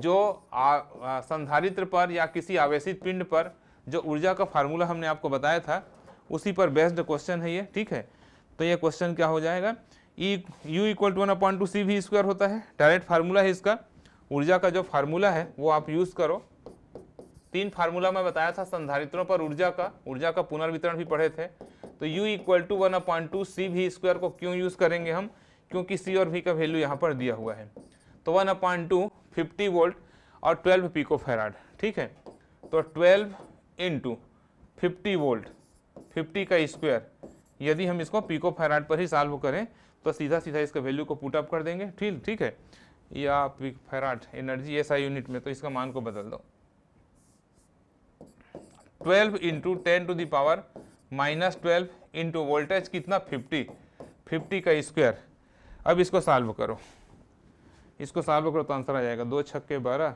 जो आ, आ, संधारित्र पर या किसी आवेशित पिंड पर जो ऊर्जा का फार्मूला हमने आपको बताया था उसी पर बेस्ड क्वेश्चन है ये ठीक है तो ये क्वेश्चन क्या हो जाएगा U equal to one upon two C V square होता है डायरेक्ट फार्मूला है इसका ऊर्जा का जो फार्मूला है वो आप यूज़ करो तीन फार्मूला मैं बताया था संधारित्रों पर ऊर्जा का ऊर्जा का पुनर्वितरण भी पढ़े थे तो U equal to one upon two C V square को क्यों यूज़ करेंगे हम क्योंकि सी और वी का वैल्यू यहाँ पर दिया हुआ है तो one upon two fifty volt और ट्वेल्व पीको फेराड ठीक है तो twelve into fifty volt fifty का स्क्वायर यदि हम इसको पीको फेराड पर ही सॉल्व करें तो सीधा सीधा इसका वैल्यू को पुटअप कर देंगे ठीक ठीक है या आप farad energy S I unit में तो इसका मान को बदल दो 12 into ten to the power minus twelve into voltage कितना 50 50 का स्क्वायर अब इसको सॉल्व करो इसको सॉल्व करो तो आंसर आ जाएगा दो छक्के बारह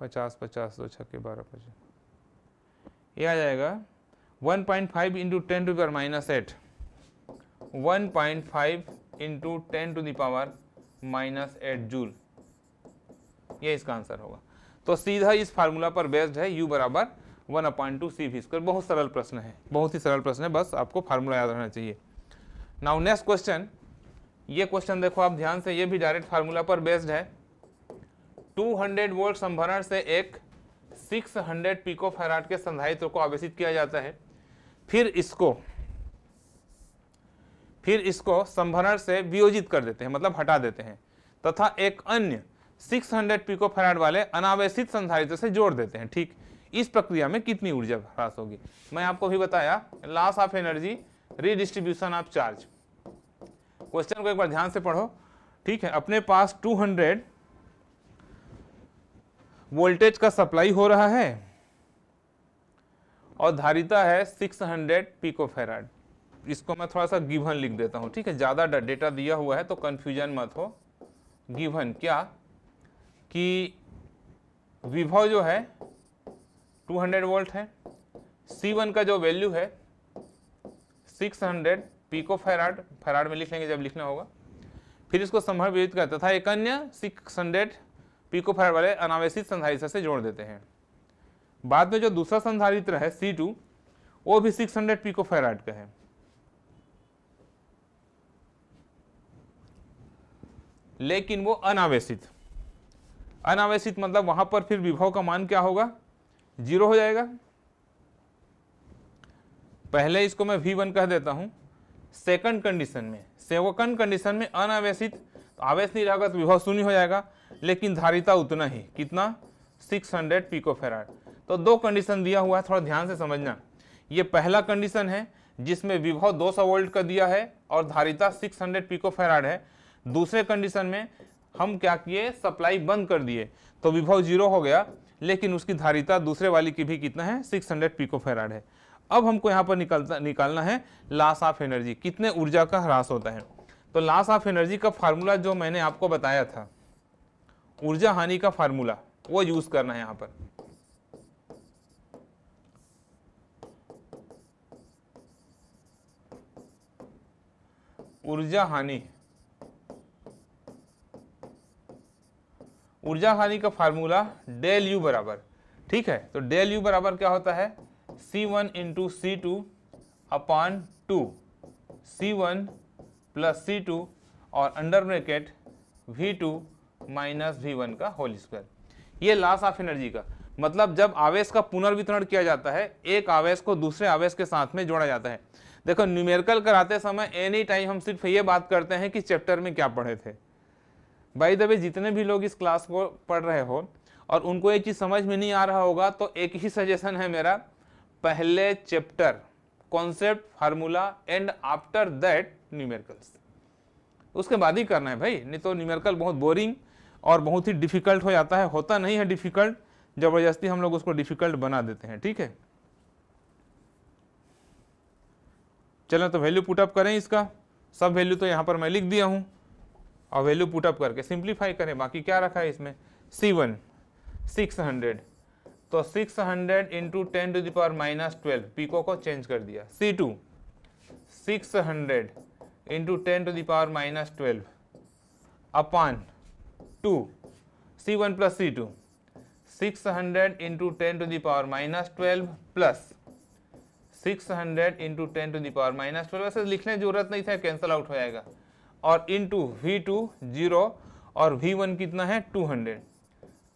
पचास पचास दो छक्के बारह पचास ये आ जाएगा one point five into ten to the power minus eight one point five into ten to the power minus eight joule ये इसका आंसर होगा तो सीधा इस फार्मूला पर बेस्ड है यू बराबर वन अपॉइंट टू सी भी स्क्वायर बहुत सरल प्रश्न है बहुत ही सरल प्रश्न है बस आपको फार्मूला याद रहना चाहिए नाउ नेक्स्ट क्वेश्चन ये क्वेश्चन देखो आप ध्यान से ये भी डायरेक्ट फार्मूला पर बेस्ड है 200 वोल्ट संभरण से एक 600 हंड्रेड पीको फैराट के संधायित्व को आवेशित किया जाता है फिर इसको फिर इसको संभरण से वियोजित कर देते हैं मतलब हटा देते हैं तथा एक अन्य 600 हंड्रेड पीको फैराट वाले अनावेशित संधारित्र से जोड़ देते हैं ठीक इस प्रक्रिया में कितनी ऊर्जा ह्रास होगी मैं आपको भी बताया loss of energy redistribution of charge question को एक बार ध्यान से पढ़ो ठीक है अपने पास 200 वोल्टेज का सप्लाई हो रहा है और धारिता है 600 हंड्रेड पीको फेराड इसको मैं थोड़ा सा गिवन लिख देता हूँ ठीक है ज़्यादा डेटा दिया हुआ है तो कन्फ्यूजन मत हो गिवन क्या कि विभव जो है 200 वोल्ट है C1 का जो वैल्यू है 600 पीको फेराड फेराड में लिख लेंगे जब लिखना होगा फिर इसको संभव विद्युत का तथा एक अन्य सिक्स हंड्रेड पीकोफायर वाले अनावेशित संधारित्र से जोड़ देते हैं बाद में जो दूसरा संधारित्र है सी टू वो भी सिक्स हंड्रेड पीकोफेराड का है लेकिन वो अनावेशित अनावेशित मतलब वहां पर फिर विभव का मान क्या होगा जीरो हो जाएगा पहले इसको मैं वी वन कह देता हूं सेकंड कंडीशन में सेवकन कंडीशन में अनावेशित आवेश नहीं रहेगा तो विभव शून्य हो जाएगा लेकिन धारिता उतना ही कितना 600 हंड्रेड पीको फेराड तो दो कंडीशन दिया हुआ है थोड़ा ध्यान से समझना ये पहला कंडीशन है जिसमें विभव 200 वोल्ट का दिया है और धारिता 600 हंड्रेड फेराड है दूसरे कंडीशन में हम क्या किए सप्लाई बंद कर दिए तो विभव जीरो हो गया लेकिन उसकी धारिता दूसरे वाली की भी कितना है सिक्स हंड्रेड फेराड है अब हमको यहाँ पर निकलता निकालना है लॉस ऑफ एनर्जी कितने ऊर्जा का ह्रास होता है तो लॉस ऑफ एनर्जी का फार्मूला जो मैंने आपको बताया था ऊर्जा हानि का फार्मूला वो यूज करना है यहां पर ऊर्जा हानि ऊर्जा हानि का फार्मूला डेल यू बराबर ठीक है तो डेल यू बराबर क्या होता है C one into C two upon two C one plus C two और under bracket V two minus V one का होल स्क्वायर ये लॉस ऑफ एनर्जी का मतलब जब आवेश का पुनर्वितरण किया जाता है एक आवेश को दूसरे आवेश के साथ में जोड़ा जाता है देखो न्यूमेरिकल कराते समय एनी टाइम हम सिर्फ ये बात करते हैं कि चैप्टर में क्या पढ़े थे भाई दबे जितने भी लोग इस क्लास को पढ़ रहे हो और उनको ये चीज़ समझ में नहीं आ रहा होगा तो एक ही सजेशन है मेरा पहले chapter concept formula and after that numericals उसके बाद ही करना है भाई नहीं तो न्यूमेरिकल बहुत बोरिंग और बहुत ही डिफ़िकल्ट हो जाता है होता नहीं है डिफ़िकल्ट ज़बरदस्ती हम लोग उसको डिफ़िकल्ट बना देते हैं ठीक है चलो तो वैल्यू पुटअप करें इसका सब वैल्यू तो यहाँ पर मैं लिख दिया हूँ और वैल्यू पुटअप करके सिंप्लीफाई करें बाकी क्या रखा है इसमें सी वन सिक्स हंड्रेड तो six hundred into ten to the power minus twelve pico को चेंज कर दिया C two six hundred into ten to the power minus twelve upon two C one plus C two six hundred into ten to the power minus twelve plus six hundred into ten to the power minus twelve ऐसे लिखने की जरूरत नहीं था cancel out हो जाएगा और into V two zero और वी वन कितना है टू हंड्रेड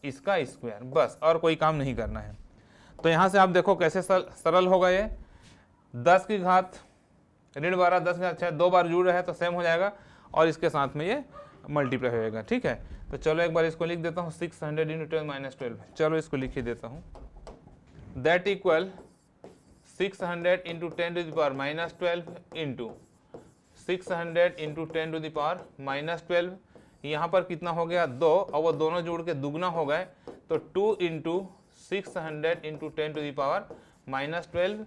इसका स्क्वायर बस और कोई काम नहीं करना है तो यहाँ से आप देखो कैसे सरल होगा ये दस की घात ऋण बारह दस की घात छः दो बार जुड़ रहा है तो सेम हो जाएगा और इसके साथ में ये मल्टीप्लाई होएगा ठीक है तो चलो एक बार इसको लिख देता हूँ six hundred into twelve minus twelve चलो इसको लिख ही देता हूँ that equal six hundred into ten to the power minus twelve into six hundred into ten to the power minus twelve यहाँ पर कितना हो गया दो और वो दोनों जोड़ के दुगना हो गए तो two into six hundred into ten to the power minus twelve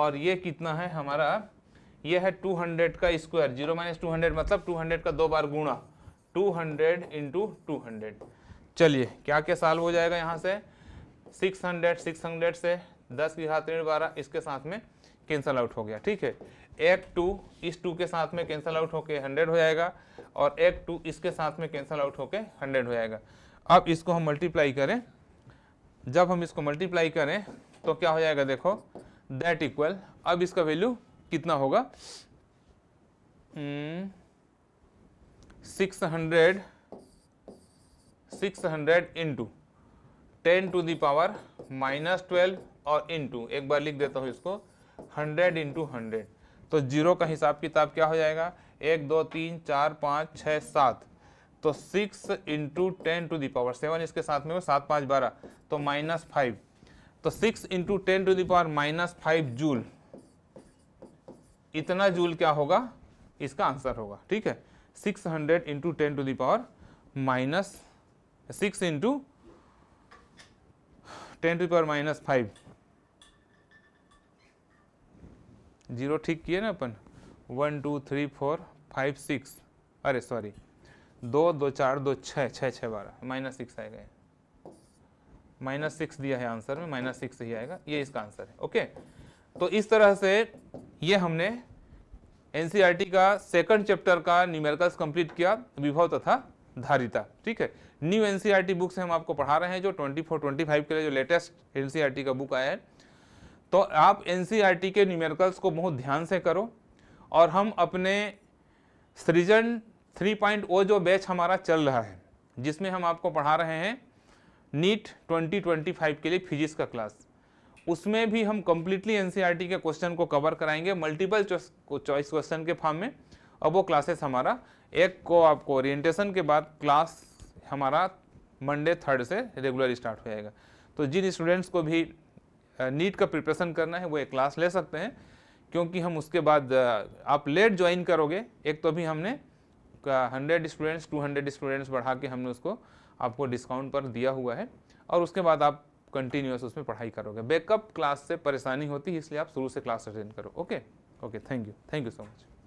और ये कितना है हमारा ये है 200 का स्क्वायर जीरो माइनस टू मतलब 200 का दो बार गुणा two hundred into two hundred चलिए क्या क्या साल हो जाएगा यहाँ से सिक्स हंड्रेड सिक्स हंड्रेड से दस की घात ऋण बारह इसके साथ में कैंसल आउट हो गया ठीक है एक टू इस टू के साथ में कैंसल आउट होके हंड्रेड हो जाएगा और एक टू इसके साथ में कैंसल आउट होके हंड्रेड हो जाएगा अब इसको हम मल्टीप्लाई करें जब हम इसको मल्टीप्लाई करें तो क्या हो जाएगा देखो दैट इक्वल अब इसका वैल्यू कितना होगा hmm. Six hundred six hundred into ten to the power minus twelve और इंटू एक बार लिख देता हूँ इसको हंड्रेड इंटू हंड्रेड तो जीरो का हिसाब किताब क्या हो जाएगा एक दो तीन चार पाँच छः सात तो six into ten to the power seven इसके साथ में सात पाँच बारह तो माइनस फाइव तो six into ten to the power minus five joule इतना जूल क्या होगा इसका आंसर होगा ठीक है six hundred into ten to the power minus six into ten to the power minus five zero ठीक किए ना अपन one two three four five six अरे सॉरी दो दो चार दो छः छः छः बारह माइनस सिक्स आएगा माइनस सिक्स दिया है आंसर में माइनस सिक्स ही आएगा ये इसका आंसर है ओके तो इस तरह से ये हमने एनसीईआरटी का सेकंड चैप्टर का न्यूमेरिकल्स कंप्लीट किया विभव तथा धारिता ठीक है न्यू एनसीईआरटी बुक से हम आपको पढ़ा रहे हैं जो 24 25 के लिए जो लेटेस्ट एनसीईआरटी का बुक आया है तो आप एनसीईआरटी के न्यूमेरिकल्स को बहुत ध्यान से करो और हम अपने सृजन ओ oh जो बैच हमारा चल रहा है जिसमें हम आपको पढ़ा रहे हैं नीट फाइव के लिए फिजिक्स का क्लास उसमें भी हम कम्प्लीटली एन e के क्वेश्चन को कवर कराएंगे मल्टीपल चॉइस क्वेश्चन के फॉर्म में और वो क्लासेस हमारा एक को आपको ओरिएंटेशन के बाद क्लास हमारा मंडे थर्ड से रेगुलर स्टार्ट हो जाएगा तो जिन स्टूडेंट्स को भी नीट का प्रिपरेशन करना है वो एक क्लास ले सकते हैं क्योंकि हम उसके बाद आप लेट ज्वाइन करोगे एक तो भी हमने hundred students two hundred students बढ़ा के हमने उसको आपको डिस्काउंट पर दिया हुआ है और उसके बाद आप कंटिन्यूस उसमें पढ़ाई करोगे बैकअप क्लास से परेशानी होती है इसलिए आप शुरू से क्लास अटेंड करो okay okay thank you thank you so much